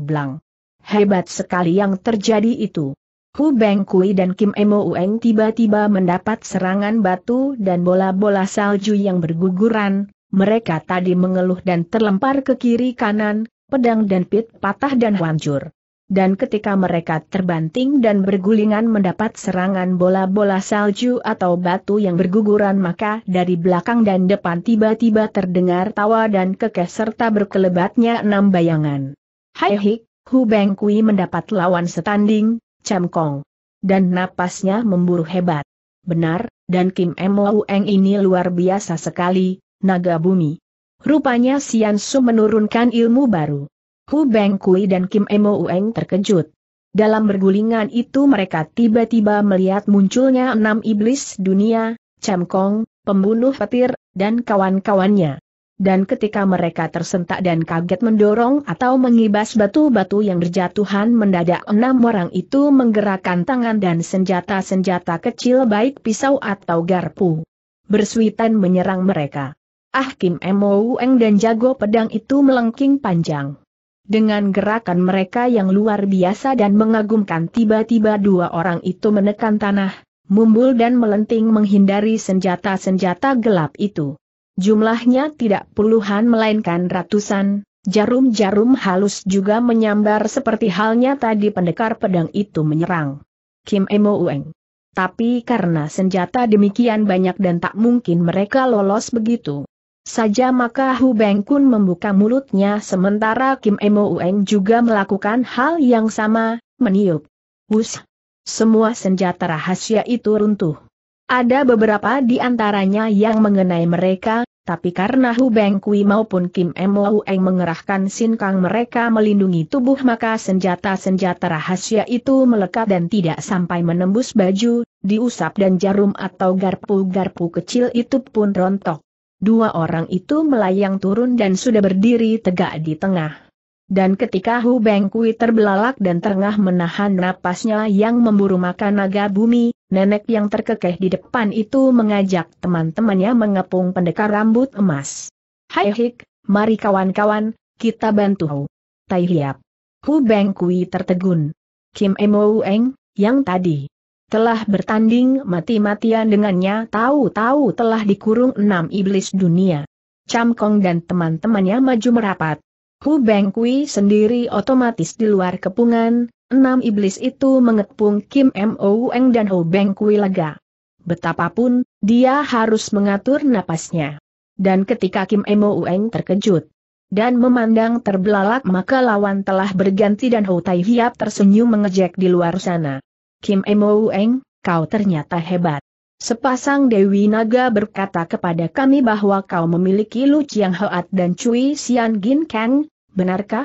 Blang. Hebat sekali yang terjadi itu. Hu Beng Kui dan Kim Emo Ueng tiba-tiba mendapat serangan batu dan bola-bola salju yang berguguran, mereka tadi mengeluh dan terlempar ke kiri kanan, pedang dan pit patah dan hancur. Dan ketika mereka terbanting dan bergulingan mendapat serangan bola-bola salju atau batu yang berguguran maka dari belakang dan depan tiba-tiba terdengar tawa dan kekeh serta berkelebatnya enam bayangan. Hai hik, Hu Beng Kui mendapat lawan setanding, Cham Kong. Dan napasnya memburu hebat. Benar, dan Kim Mo Eng ini luar biasa sekali, naga bumi. Rupanya Sian Su menurunkan ilmu baru. Hu Beng Kui dan Kim Mo Eng terkejut. Dalam bergulingan itu mereka tiba-tiba melihat munculnya enam iblis dunia, Cham Kong, pembunuh petir, dan kawan-kawannya dan ketika mereka tersentak dan kaget mendorong atau mengibas batu-batu yang berjatuhan mendadak enam orang itu menggerakkan tangan dan senjata-senjata kecil baik pisau atau garpu. Bersuitan menyerang mereka. Ah Kim Eng dan jago pedang itu melengking panjang. Dengan gerakan mereka yang luar biasa dan mengagumkan tiba-tiba dua orang itu menekan tanah, mumbul dan melenting menghindari senjata-senjata gelap itu jumlahnya tidak puluhan melainkan ratusan, jarum-jarum halus juga menyambar seperti halnya tadi pendekar pedang itu menyerang. Kim Emo Ueng. Tapi karena senjata demikian banyak dan tak mungkin mereka lolos begitu saja maka Hu Beng Kun membuka mulutnya sementara Kim Emo Ueng juga melakukan hal yang sama, meniup. Wus! Semua senjata rahasia itu runtuh. Ada beberapa di antaranya yang mengenai mereka, tapi karena Hu Beng Kui maupun Kim Mo Eng mengerahkan Sin Kang mereka melindungi tubuh maka senjata-senjata rahasia itu melekat dan tidak sampai menembus baju, diusap dan jarum atau garpu-garpu kecil itu pun rontok. Dua orang itu melayang turun dan sudah berdiri tegak di tengah. Dan ketika Hu Bengkui terbelalak dan tengah menahan napasnya yang memburu makan naga bumi, nenek yang terkekeh di depan itu mengajak teman-temannya mengepung pendekar rambut emas. Hai Hik, mari kawan-kawan, kita bantu Hu. Tai Hiap. Hu Bengkui tertegun. Kim Emo Eng, yang tadi telah bertanding mati-matian dengannya tahu-tahu telah dikurung enam iblis dunia. Cam Kong dan teman-temannya maju merapat. Hu Beng sendiri otomatis di luar kepungan, enam iblis itu mengepung Kim Mo Eng dan Hu Beng lega. Betapapun, dia harus mengatur napasnya. Dan ketika Kim Mo Eng terkejut dan memandang terbelalak maka lawan telah berganti dan Hu Tai Hiap tersenyum mengejek di luar sana. Kim Mo Eng, kau ternyata hebat. Sepasang Dewi Naga berkata kepada kami bahwa kau memiliki Lu Chiang Hoat dan Cui Xian Gin Kang, benarkah?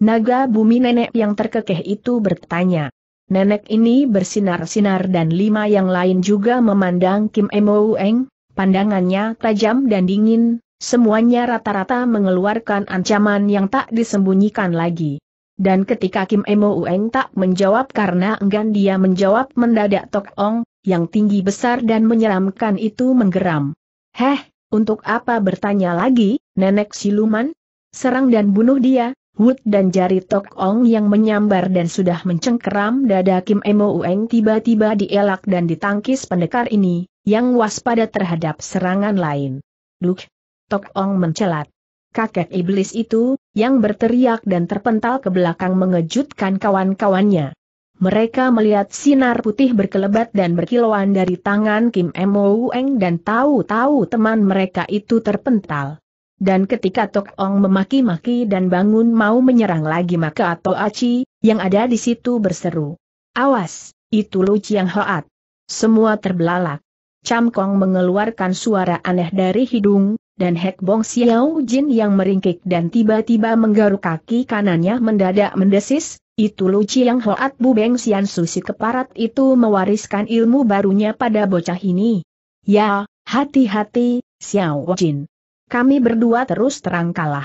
Naga bumi nenek yang terkekeh itu bertanya. Nenek ini bersinar-sinar dan lima yang lain juga memandang Kim Emo Eng, pandangannya tajam dan dingin, semuanya rata-rata mengeluarkan ancaman yang tak disembunyikan lagi. Dan ketika Kim Emo Ueng tak menjawab karena enggan dia menjawab mendadak Tok Ong, yang tinggi besar dan menyeramkan itu menggeram. Heh, untuk apa bertanya lagi, nenek siluman? Serang dan bunuh dia, Wood dan jari Tok Ong yang menyambar dan sudah mencengkeram dada Kim Emo Ueng tiba-tiba dielak dan ditangkis pendekar ini, yang waspada terhadap serangan lain. Duk! Tok Ong mencelat. Kakek iblis itu, yang berteriak dan terpental ke belakang mengejutkan kawan-kawannya. Mereka melihat sinar putih berkelebat dan berkilauan dari tangan Kim Emo Eng dan tahu-tahu teman mereka itu terpental. Dan ketika Tok Ong memaki-maki dan bangun mau menyerang lagi maka atau Aci, yang ada di situ berseru. Awas, itu Lu Chiang Hoat. Semua terbelalak. Cham Kong mengeluarkan suara aneh dari hidung, dan Hek Bong Xiao Jin yang meringkik dan tiba-tiba menggaruk kaki kanannya mendadak mendesis, itu Lu Chiang Hoat Bu Beng Sian Susi Keparat itu mewariskan ilmu barunya pada bocah ini. Ya, hati-hati, Xiao Jin. Kami berdua terus terang kalah.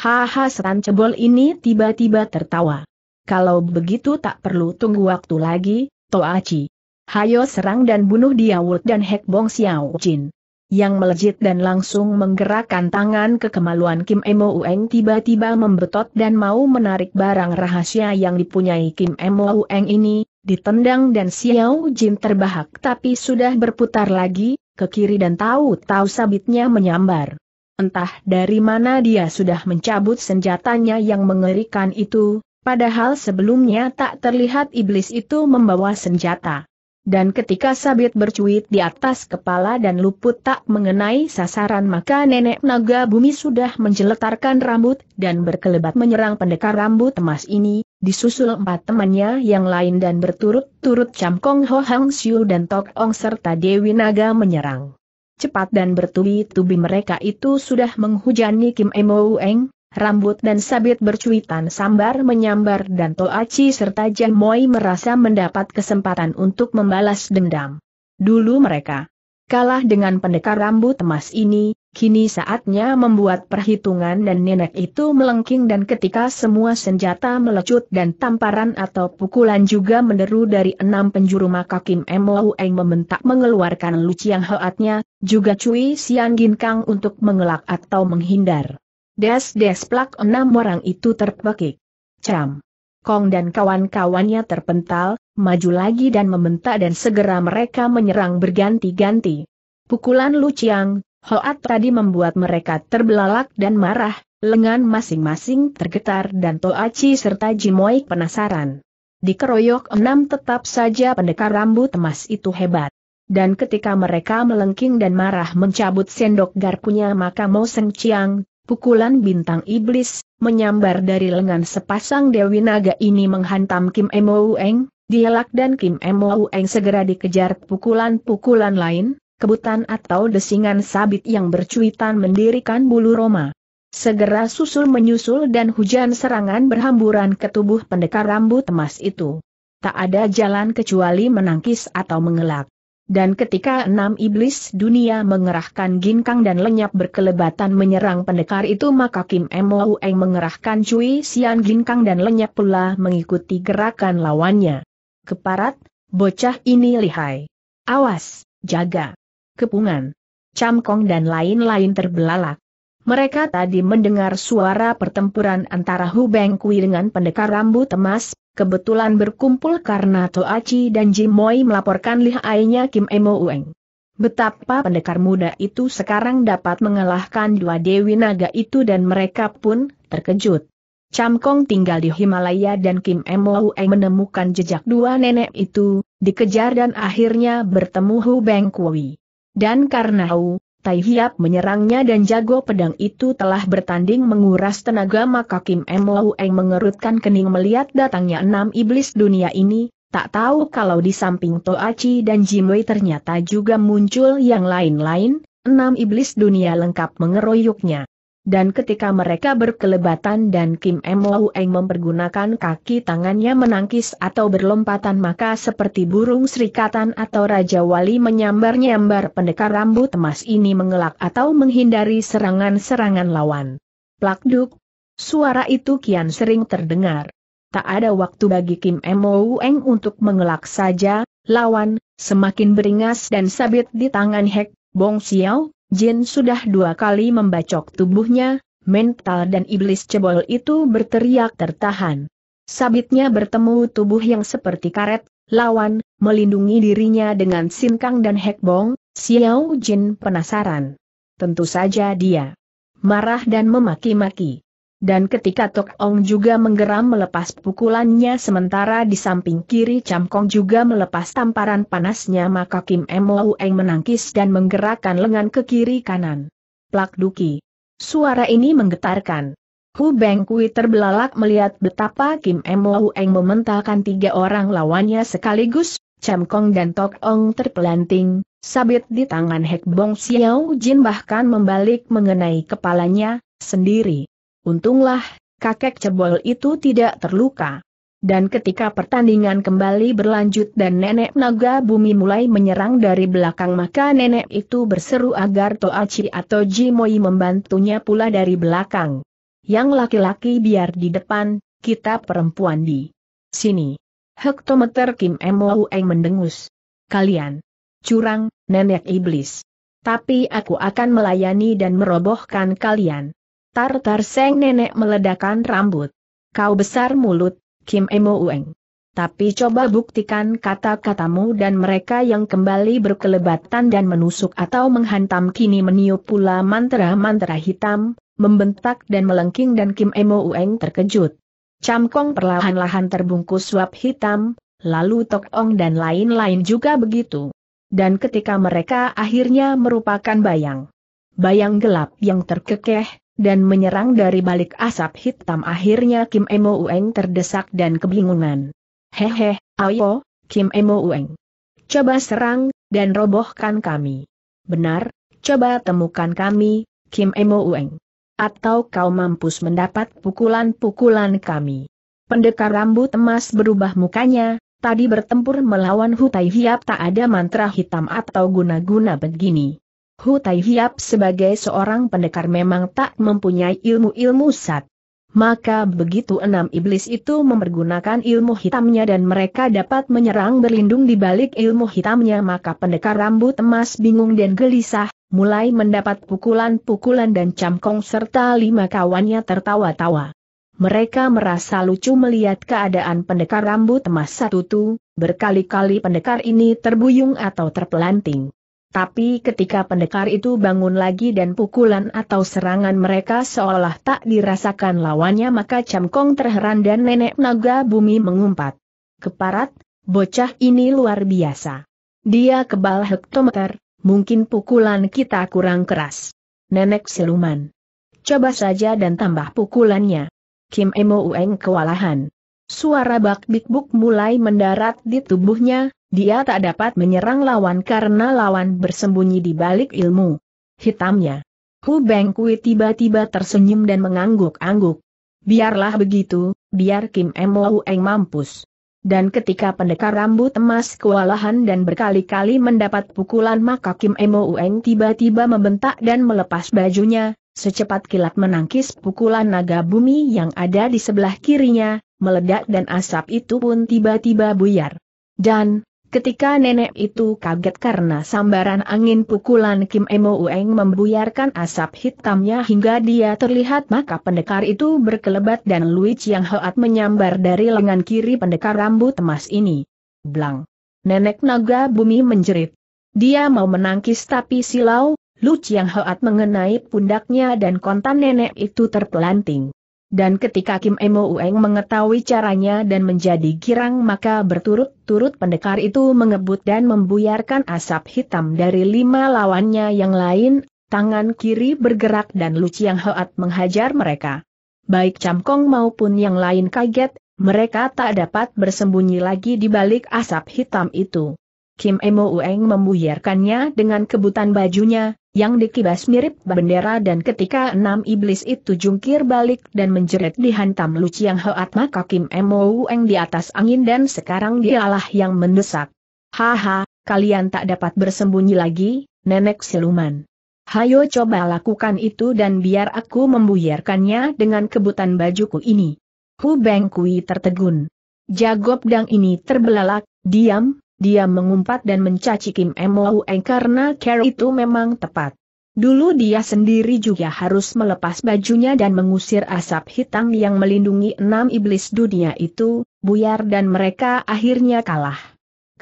Haha setan cebol ini tiba-tiba tertawa. Kalau begitu tak perlu tunggu waktu lagi, Chi. Hayo serang dan bunuh dia Wut dan Hek Bong Xiao Jin yang melejit dan langsung menggerakkan tangan ke kemaluan Kim Emo Ueng tiba-tiba membetot dan mau menarik barang rahasia yang dipunyai Kim Emo Ueng ini, ditendang dan Xiao Jin terbahak tapi sudah berputar lagi, ke kiri dan tahu-tahu sabitnya menyambar. Entah dari mana dia sudah mencabut senjatanya yang mengerikan itu, padahal sebelumnya tak terlihat iblis itu membawa senjata. Dan ketika sabit bercuit di atas kepala dan luput tak mengenai sasaran maka nenek naga bumi sudah menjeletarkan rambut dan berkelebat menyerang pendekar rambut emas ini, disusul empat temannya yang lain dan berturut-turut kong Ho Hang Siu dan Tok Ong serta Dewi Naga menyerang. Cepat dan bertubi-tubi mereka itu sudah menghujani Kim Emo Eng, Rambut dan sabit bercuitan sambar menyambar dan Toachi serta Jamoi merasa mendapat kesempatan untuk membalas dendam. Dulu mereka kalah dengan pendekar rambut emas ini, kini saatnya membuat perhitungan dan nenek itu melengking dan ketika semua senjata melecut dan tamparan atau pukulan juga menderu dari enam penjuru maka Kim Mo Eng membentak mengeluarkan luci yang hoatnya, juga cuy Sian Gin Kang untuk mengelak atau menghindar. Des-des plak enam orang itu terpekik. Cam. Kong dan kawan-kawannya terpental, maju lagi dan membentak dan segera mereka menyerang berganti-ganti. Pukulan Luciang, Hoat tadi membuat mereka terbelalak dan marah, lengan masing-masing tergetar dan Toachi serta Jimoik penasaran. Dikeroyok enam tetap saja pendekar rambut emas itu hebat. Dan ketika mereka melengking dan marah mencabut sendok garpunya maka Mo Seng Chiang, Pukulan bintang iblis, menyambar dari lengan sepasang Dewi Naga ini menghantam Kim Emo Eng, Dielak dan Kim Emo Eng segera dikejar pukulan-pukulan lain, kebutan atau desingan sabit yang bercuitan mendirikan bulu Roma. Segera susul menyusul dan hujan serangan berhamburan ke tubuh pendekar rambut emas itu. Tak ada jalan kecuali menangkis atau mengelak dan ketika enam iblis dunia mengerahkan ginkang dan lenyap berkelebatan menyerang pendekar itu maka Kim Moeng mengerahkan cui sian ginkang dan lenyap pula mengikuti gerakan lawannya. Keparat, bocah ini lihai. Awas, jaga. Kepungan. Camkong dan lain-lain terbelalak. Mereka tadi mendengar suara pertempuran antara Hu Beng Kui dengan pendekar rambut emas, kebetulan berkumpul karena Toachi dan Jimoy melaporkan lihainya Kim Emo Ueng. Betapa pendekar muda itu sekarang dapat mengalahkan dua Dewi Naga itu dan mereka pun terkejut. Cham Kong tinggal di Himalaya dan Kim Emo Ueng menemukan jejak dua nenek itu, dikejar dan akhirnya bertemu Hu Beng Kui. Dan karena Hu Tai Hiap menyerangnya dan jago pedang itu telah bertanding menguras tenaga maka Kim Mo Eng mengerutkan kening melihat datangnya enam iblis dunia ini, tak tahu kalau di samping Toachi dan Jimwei ternyata juga muncul yang lain-lain, enam iblis dunia lengkap mengeroyoknya. Dan ketika mereka berkelebatan dan Kim Mo Eng mempergunakan kaki tangannya menangkis atau berlompatan maka seperti burung serikatan atau Raja Wali menyambar-nyambar pendekar rambut emas ini mengelak atau menghindari serangan-serangan lawan. Plakduk. Suara itu kian sering terdengar. Tak ada waktu bagi Kim Mo Eng untuk mengelak saja, lawan, semakin beringas dan sabit di tangan Hek, Bong Xiao, Jin sudah dua kali membacok tubuhnya, mental dan iblis cebol itu berteriak tertahan. Sabitnya bertemu tubuh yang seperti karet, lawan, melindungi dirinya dengan sinkang dan hekbong, Xiao Jin penasaran. Tentu saja dia marah dan memaki-maki dan ketika Tok Ong juga menggeram melepas pukulannya sementara di samping kiri Cham Kong juga melepas tamparan panasnya maka Kim Mo Eng menangkis dan menggerakkan lengan ke kiri kanan. Plak Duki. Suara ini menggetarkan. Hu Beng Kui terbelalak melihat betapa Kim Mo Eng mementalkan tiga orang lawannya sekaligus, Cham Kong dan Tok Ong terpelanting, sabit di tangan Hek Bong Xiao Jin bahkan membalik mengenai kepalanya, sendiri. Untunglah, kakek cebol itu tidak terluka. Dan ketika pertandingan kembali berlanjut dan nenek naga bumi mulai menyerang dari belakang maka nenek itu berseru agar Toachi atau Jimoi membantunya pula dari belakang. Yang laki-laki biar di depan, kita perempuan di sini. Hektometer Kim Moueng mendengus. Kalian. Curang, nenek iblis. Tapi aku akan melayani dan merobohkan kalian. Tartar Seng Nenek meledakan rambut. Kau besar mulut, Kim Emo Ueng. Tapi coba buktikan kata-katamu dan mereka yang kembali berkelebatan dan menusuk atau menghantam kini meniup pula mantra-mantra hitam, membentak dan melengking dan Kim Emo Ueng terkejut. Camkong perlahan-lahan terbungkus suap hitam, lalu Tok Ong dan lain-lain juga begitu. Dan ketika mereka akhirnya merupakan bayang. Bayang gelap yang terkekeh, dan menyerang dari balik asap hitam akhirnya Kim Emo Ueng terdesak dan kebingungan. Hehe, ayo, Kim Emo Ueng. Coba serang, dan robohkan kami. Benar, coba temukan kami, Kim Emo Ueng. Atau kau mampus mendapat pukulan-pukulan kami. Pendekar rambut emas berubah mukanya, tadi bertempur melawan Hutai Hiap tak ada mantra hitam atau guna-guna begini. Hu Tai Hiap sebagai seorang pendekar memang tak mempunyai ilmu-ilmu sat. Maka begitu enam iblis itu mempergunakan ilmu hitamnya dan mereka dapat menyerang berlindung di balik ilmu hitamnya maka pendekar rambut emas bingung dan gelisah, mulai mendapat pukulan-pukulan dan camkong serta lima kawannya tertawa-tawa. Mereka merasa lucu melihat keadaan pendekar rambut emas satu tu, berkali-kali pendekar ini terbuyung atau terpelanting. Tapi ketika pendekar itu bangun lagi dan pukulan atau serangan mereka seolah tak dirasakan lawannya maka Camkong terheran dan nenek naga bumi mengumpat. Keparat, bocah ini luar biasa. Dia kebal hektometer, mungkin pukulan kita kurang keras. Nenek siluman. Coba saja dan tambah pukulannya. Kim Emo Ueng kewalahan. Suara bak bikbuk mulai mendarat di tubuhnya, dia tak dapat menyerang lawan karena lawan bersembunyi di balik ilmu hitamnya. Hu Beng tiba-tiba tersenyum dan mengangguk-angguk. Biarlah begitu, biar Kim Mo Eng mampus. Dan ketika pendekar rambut emas kewalahan dan berkali-kali mendapat pukulan maka Kim Mo Eng tiba-tiba membentak dan melepas bajunya, secepat kilat menangkis pukulan naga bumi yang ada di sebelah kirinya, meledak dan asap itu pun tiba-tiba buyar. Dan, Ketika nenek itu kaget karena sambaran angin pukulan Kim Emo Ueng membuyarkan asap hitamnya hingga dia terlihat maka pendekar itu berkelebat dan Lui yang Hoat menyambar dari lengan kiri pendekar rambut emas ini. Blang! Nenek naga bumi menjerit. Dia mau menangkis tapi silau, Lu Chiang Hoat mengenai pundaknya dan kontan nenek itu terpelanting. Dan ketika Kim Emo Ueng mengetahui caranya dan menjadi girang maka berturut-turut pendekar itu mengebut dan membuyarkan asap hitam dari lima lawannya yang lain, tangan kiri bergerak dan Lu Chiang Hoat menghajar mereka. Baik Camkong maupun yang lain kaget, mereka tak dapat bersembunyi lagi di balik asap hitam itu. Kim Emo Ueng membuyarkannya dengan kebutan bajunya, yang dikibas mirip bendera dan ketika enam iblis itu jungkir balik dan menjerit dihantam Lu Chiang Hoat maka Kim Mo Eng di atas angin dan sekarang dialah yang mendesak. Haha, kalian tak dapat bersembunyi lagi, nenek siluman. Hayo coba lakukan itu dan biar aku membuyarkannya dengan kebutan bajuku ini. Hu Beng Kui tertegun. Jagob dang ini terbelalak, diam, dia mengumpat dan mencaci Kim Mo Eng karena care itu memang tepat. Dulu dia sendiri juga harus melepas bajunya dan mengusir asap hitam yang melindungi enam iblis dunia itu, buyar dan mereka akhirnya kalah.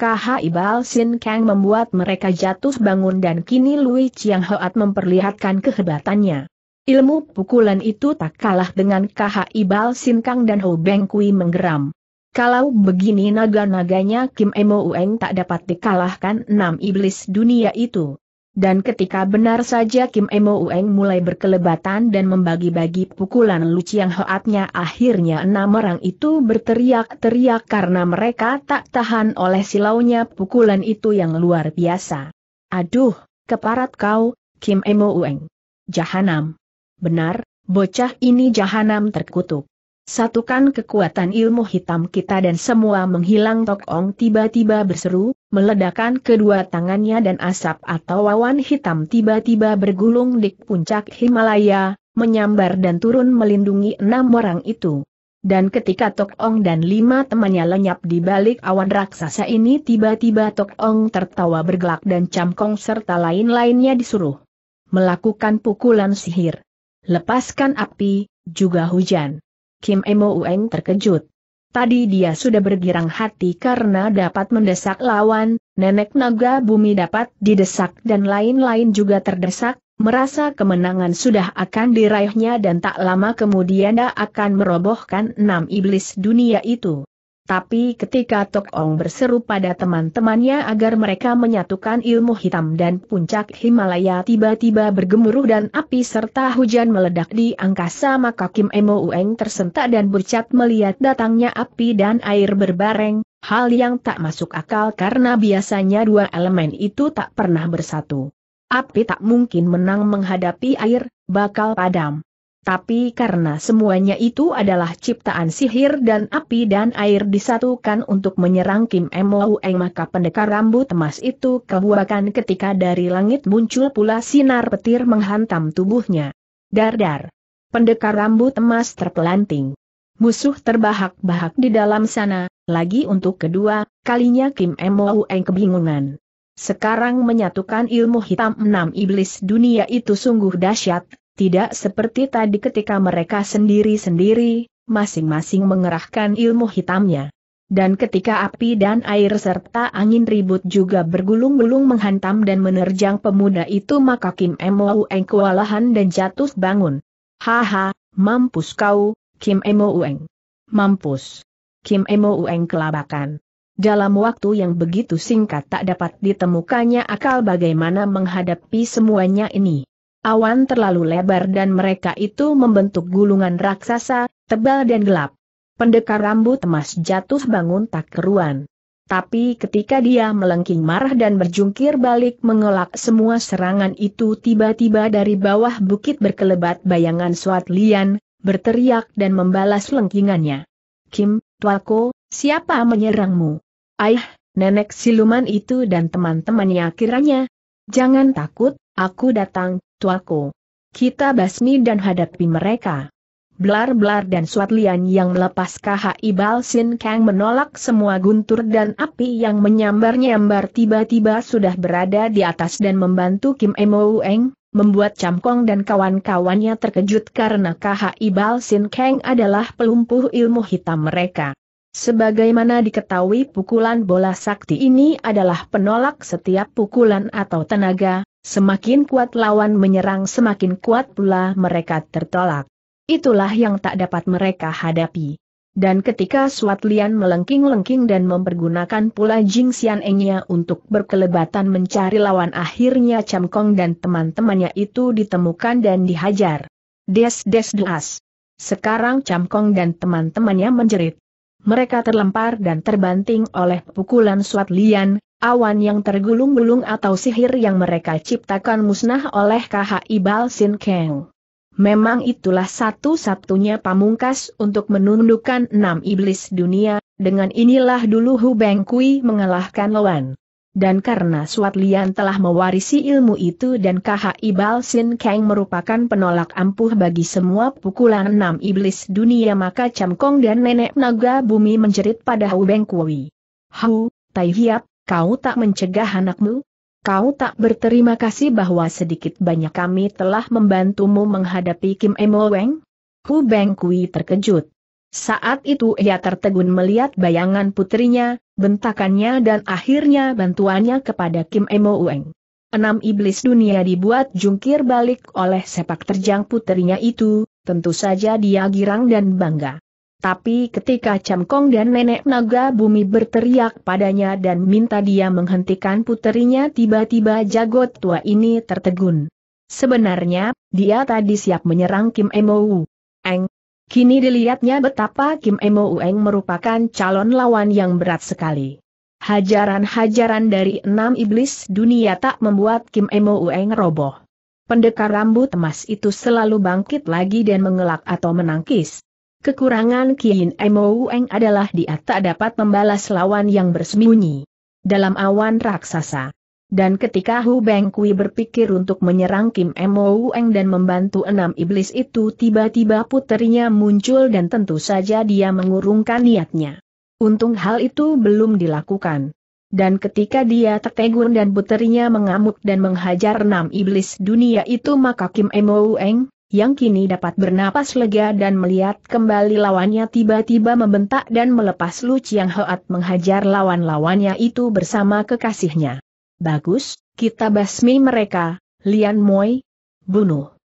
KH Ibal Sin Kang membuat mereka jatuh bangun dan kini Lui Chiang Hoat memperlihatkan kehebatannya. Ilmu pukulan itu tak kalah dengan KH Ibal Sin Kang dan Ho Beng Kui menggeram. Kalau begini naga-naganya Kim Emo Ueng tak dapat dikalahkan enam iblis dunia itu. Dan ketika benar saja Kim Emo Ueng mulai berkelebatan dan membagi-bagi pukulan yang Hoatnya akhirnya enam orang itu berteriak-teriak karena mereka tak tahan oleh silaunya pukulan itu yang luar biasa. Aduh, keparat kau, Kim Emo Ueng. Jahanam. Benar, bocah ini jahanam terkutuk. Satukan kekuatan ilmu hitam kita dan semua menghilang Tokong tiba-tiba berseru, meledakan kedua tangannya dan asap atau awan hitam tiba-tiba bergulung di puncak Himalaya, menyambar dan turun melindungi enam orang itu. Dan ketika Tokong dan lima temannya lenyap di balik awan raksasa ini tiba-tiba Tokong tertawa bergelak dan Camkong serta lain-lainnya disuruh melakukan pukulan sihir. Lepaskan api, juga hujan. Kim Emo Ueng terkejut. Tadi dia sudah bergirang hati karena dapat mendesak lawan, nenek naga bumi dapat didesak dan lain-lain juga terdesak, merasa kemenangan sudah akan diraihnya dan tak lama kemudian dia akan merobohkan enam iblis dunia itu. Tapi ketika Tok Ong berseru pada teman-temannya agar mereka menyatukan ilmu hitam dan puncak Himalaya tiba-tiba bergemuruh dan api serta hujan meledak di angkasa maka Kim Emo Ueng tersentak dan bercat melihat datangnya api dan air berbareng, hal yang tak masuk akal karena biasanya dua elemen itu tak pernah bersatu. Api tak mungkin menang menghadapi air, bakal padam. Tapi karena semuanya itu adalah ciptaan sihir dan api dan air disatukan untuk menyerang Kim Emoueng eh, maka pendekar rambut emas itu kebuakan ketika dari langit muncul pula sinar petir menghantam tubuhnya. Dardar, dar Pendekar rambut emas terpelanting. Musuh terbahak-bahak di dalam sana, lagi untuk kedua, kalinya Kim Emoueng eh, kebingungan. Sekarang menyatukan ilmu hitam enam iblis dunia itu sungguh dahsyat, tidak seperti tadi ketika mereka sendiri-sendiri, masing-masing mengerahkan ilmu hitamnya. Dan ketika api dan air serta angin ribut juga bergulung-gulung menghantam dan menerjang pemuda itu maka Kim Emoueng kewalahan dan jatuh bangun. Haha, mampus kau, Kim Emoueng. Mampus. Kim Emoueng kelabakan. Dalam waktu yang begitu singkat tak dapat ditemukannya akal bagaimana menghadapi semuanya ini. Awan terlalu lebar dan mereka itu membentuk gulungan raksasa, tebal dan gelap. Pendekar rambut emas jatuh bangun tak keruan. Tapi ketika dia melengking marah dan berjungkir balik mengelak semua serangan itu tiba-tiba dari bawah bukit berkelebat bayangan Suat Lian, berteriak dan membalas lengkingannya. Kim, Tuako, siapa menyerangmu? Ayah, nenek siluman itu dan teman-temannya kiranya. Jangan takut, Aku datang, tuaku. Kita basmi dan hadapi mereka. Blar-blar dan Swatlian yang melepas KHI Balsin Kang menolak semua guntur dan api yang menyambar-nyambar tiba-tiba sudah berada di atas dan membantu Kim Emo Eng, membuat Camkong dan kawan-kawannya terkejut karena KHI Balsin Kang adalah pelumpuh ilmu hitam mereka. Sebagaimana diketahui pukulan bola sakti ini adalah penolak setiap pukulan atau tenaga, Semakin kuat lawan menyerang semakin kuat pula mereka tertolak. Itulah yang tak dapat mereka hadapi. Dan ketika Suat Lian melengking-lengking dan mempergunakan pula Jing Xian Engnya untuk berkelebatan mencari lawan akhirnya Cham Kong dan teman-temannya itu ditemukan dan dihajar. Des des duas. Sekarang Cham Kong dan teman-temannya menjerit. Mereka terlempar dan terbanting oleh pukulan Suat Lian, Awan yang tergulung-gulung atau sihir yang mereka ciptakan musnah oleh KHI Ibal Sin Kang. Memang itulah satu-satunya pamungkas untuk menundukkan enam iblis dunia, dengan inilah dulu Hu Beng Kui mengalahkan lawan. Dan karena Suat Lian telah mewarisi ilmu itu dan KHI Bal Sin Kang merupakan penolak ampuh bagi semua pukulan enam iblis dunia maka Cam Kong dan Nenek Naga Bumi menjerit pada Hu Beng Kui. Hu, Tai Hiap, Kau tak mencegah anakmu? Kau tak berterima kasih bahwa sedikit banyak kami telah membantumu menghadapi Kim Emo Weng? Hu Beng Kui terkejut. Saat itu ia tertegun melihat bayangan putrinya, bentakannya dan akhirnya bantuannya kepada Kim Emo Weng. Enam iblis dunia dibuat jungkir balik oleh sepak terjang putrinya itu, tentu saja dia girang dan bangga. Tapi ketika Camkong dan nenek naga bumi berteriak padanya dan minta dia menghentikan puterinya tiba-tiba jagot tua ini tertegun. Sebenarnya, dia tadi siap menyerang Kim Emou. Eng. Kini dilihatnya betapa Kim Emou Eng merupakan calon lawan yang berat sekali. Hajaran-hajaran dari enam iblis dunia tak membuat Kim Emou Eng roboh. Pendekar rambut emas itu selalu bangkit lagi dan mengelak atau menangkis. Kekurangan Kiin Emo adalah dia tak dapat membalas lawan yang bersembunyi dalam awan raksasa. Dan ketika Hu Beng Kui berpikir untuk menyerang Kim Emo dan membantu enam iblis itu tiba-tiba puterinya muncul dan tentu saja dia mengurungkan niatnya. Untung hal itu belum dilakukan. Dan ketika dia tertegun dan puterinya mengamuk dan menghajar enam iblis dunia itu maka Kim Emo yang kini dapat bernapas lega dan melihat kembali lawannya tiba-tiba membentak dan melepas Lu Chiang Hoat menghajar lawan-lawannya itu bersama kekasihnya. Bagus, kita basmi mereka, Lian Moi. Bunuh.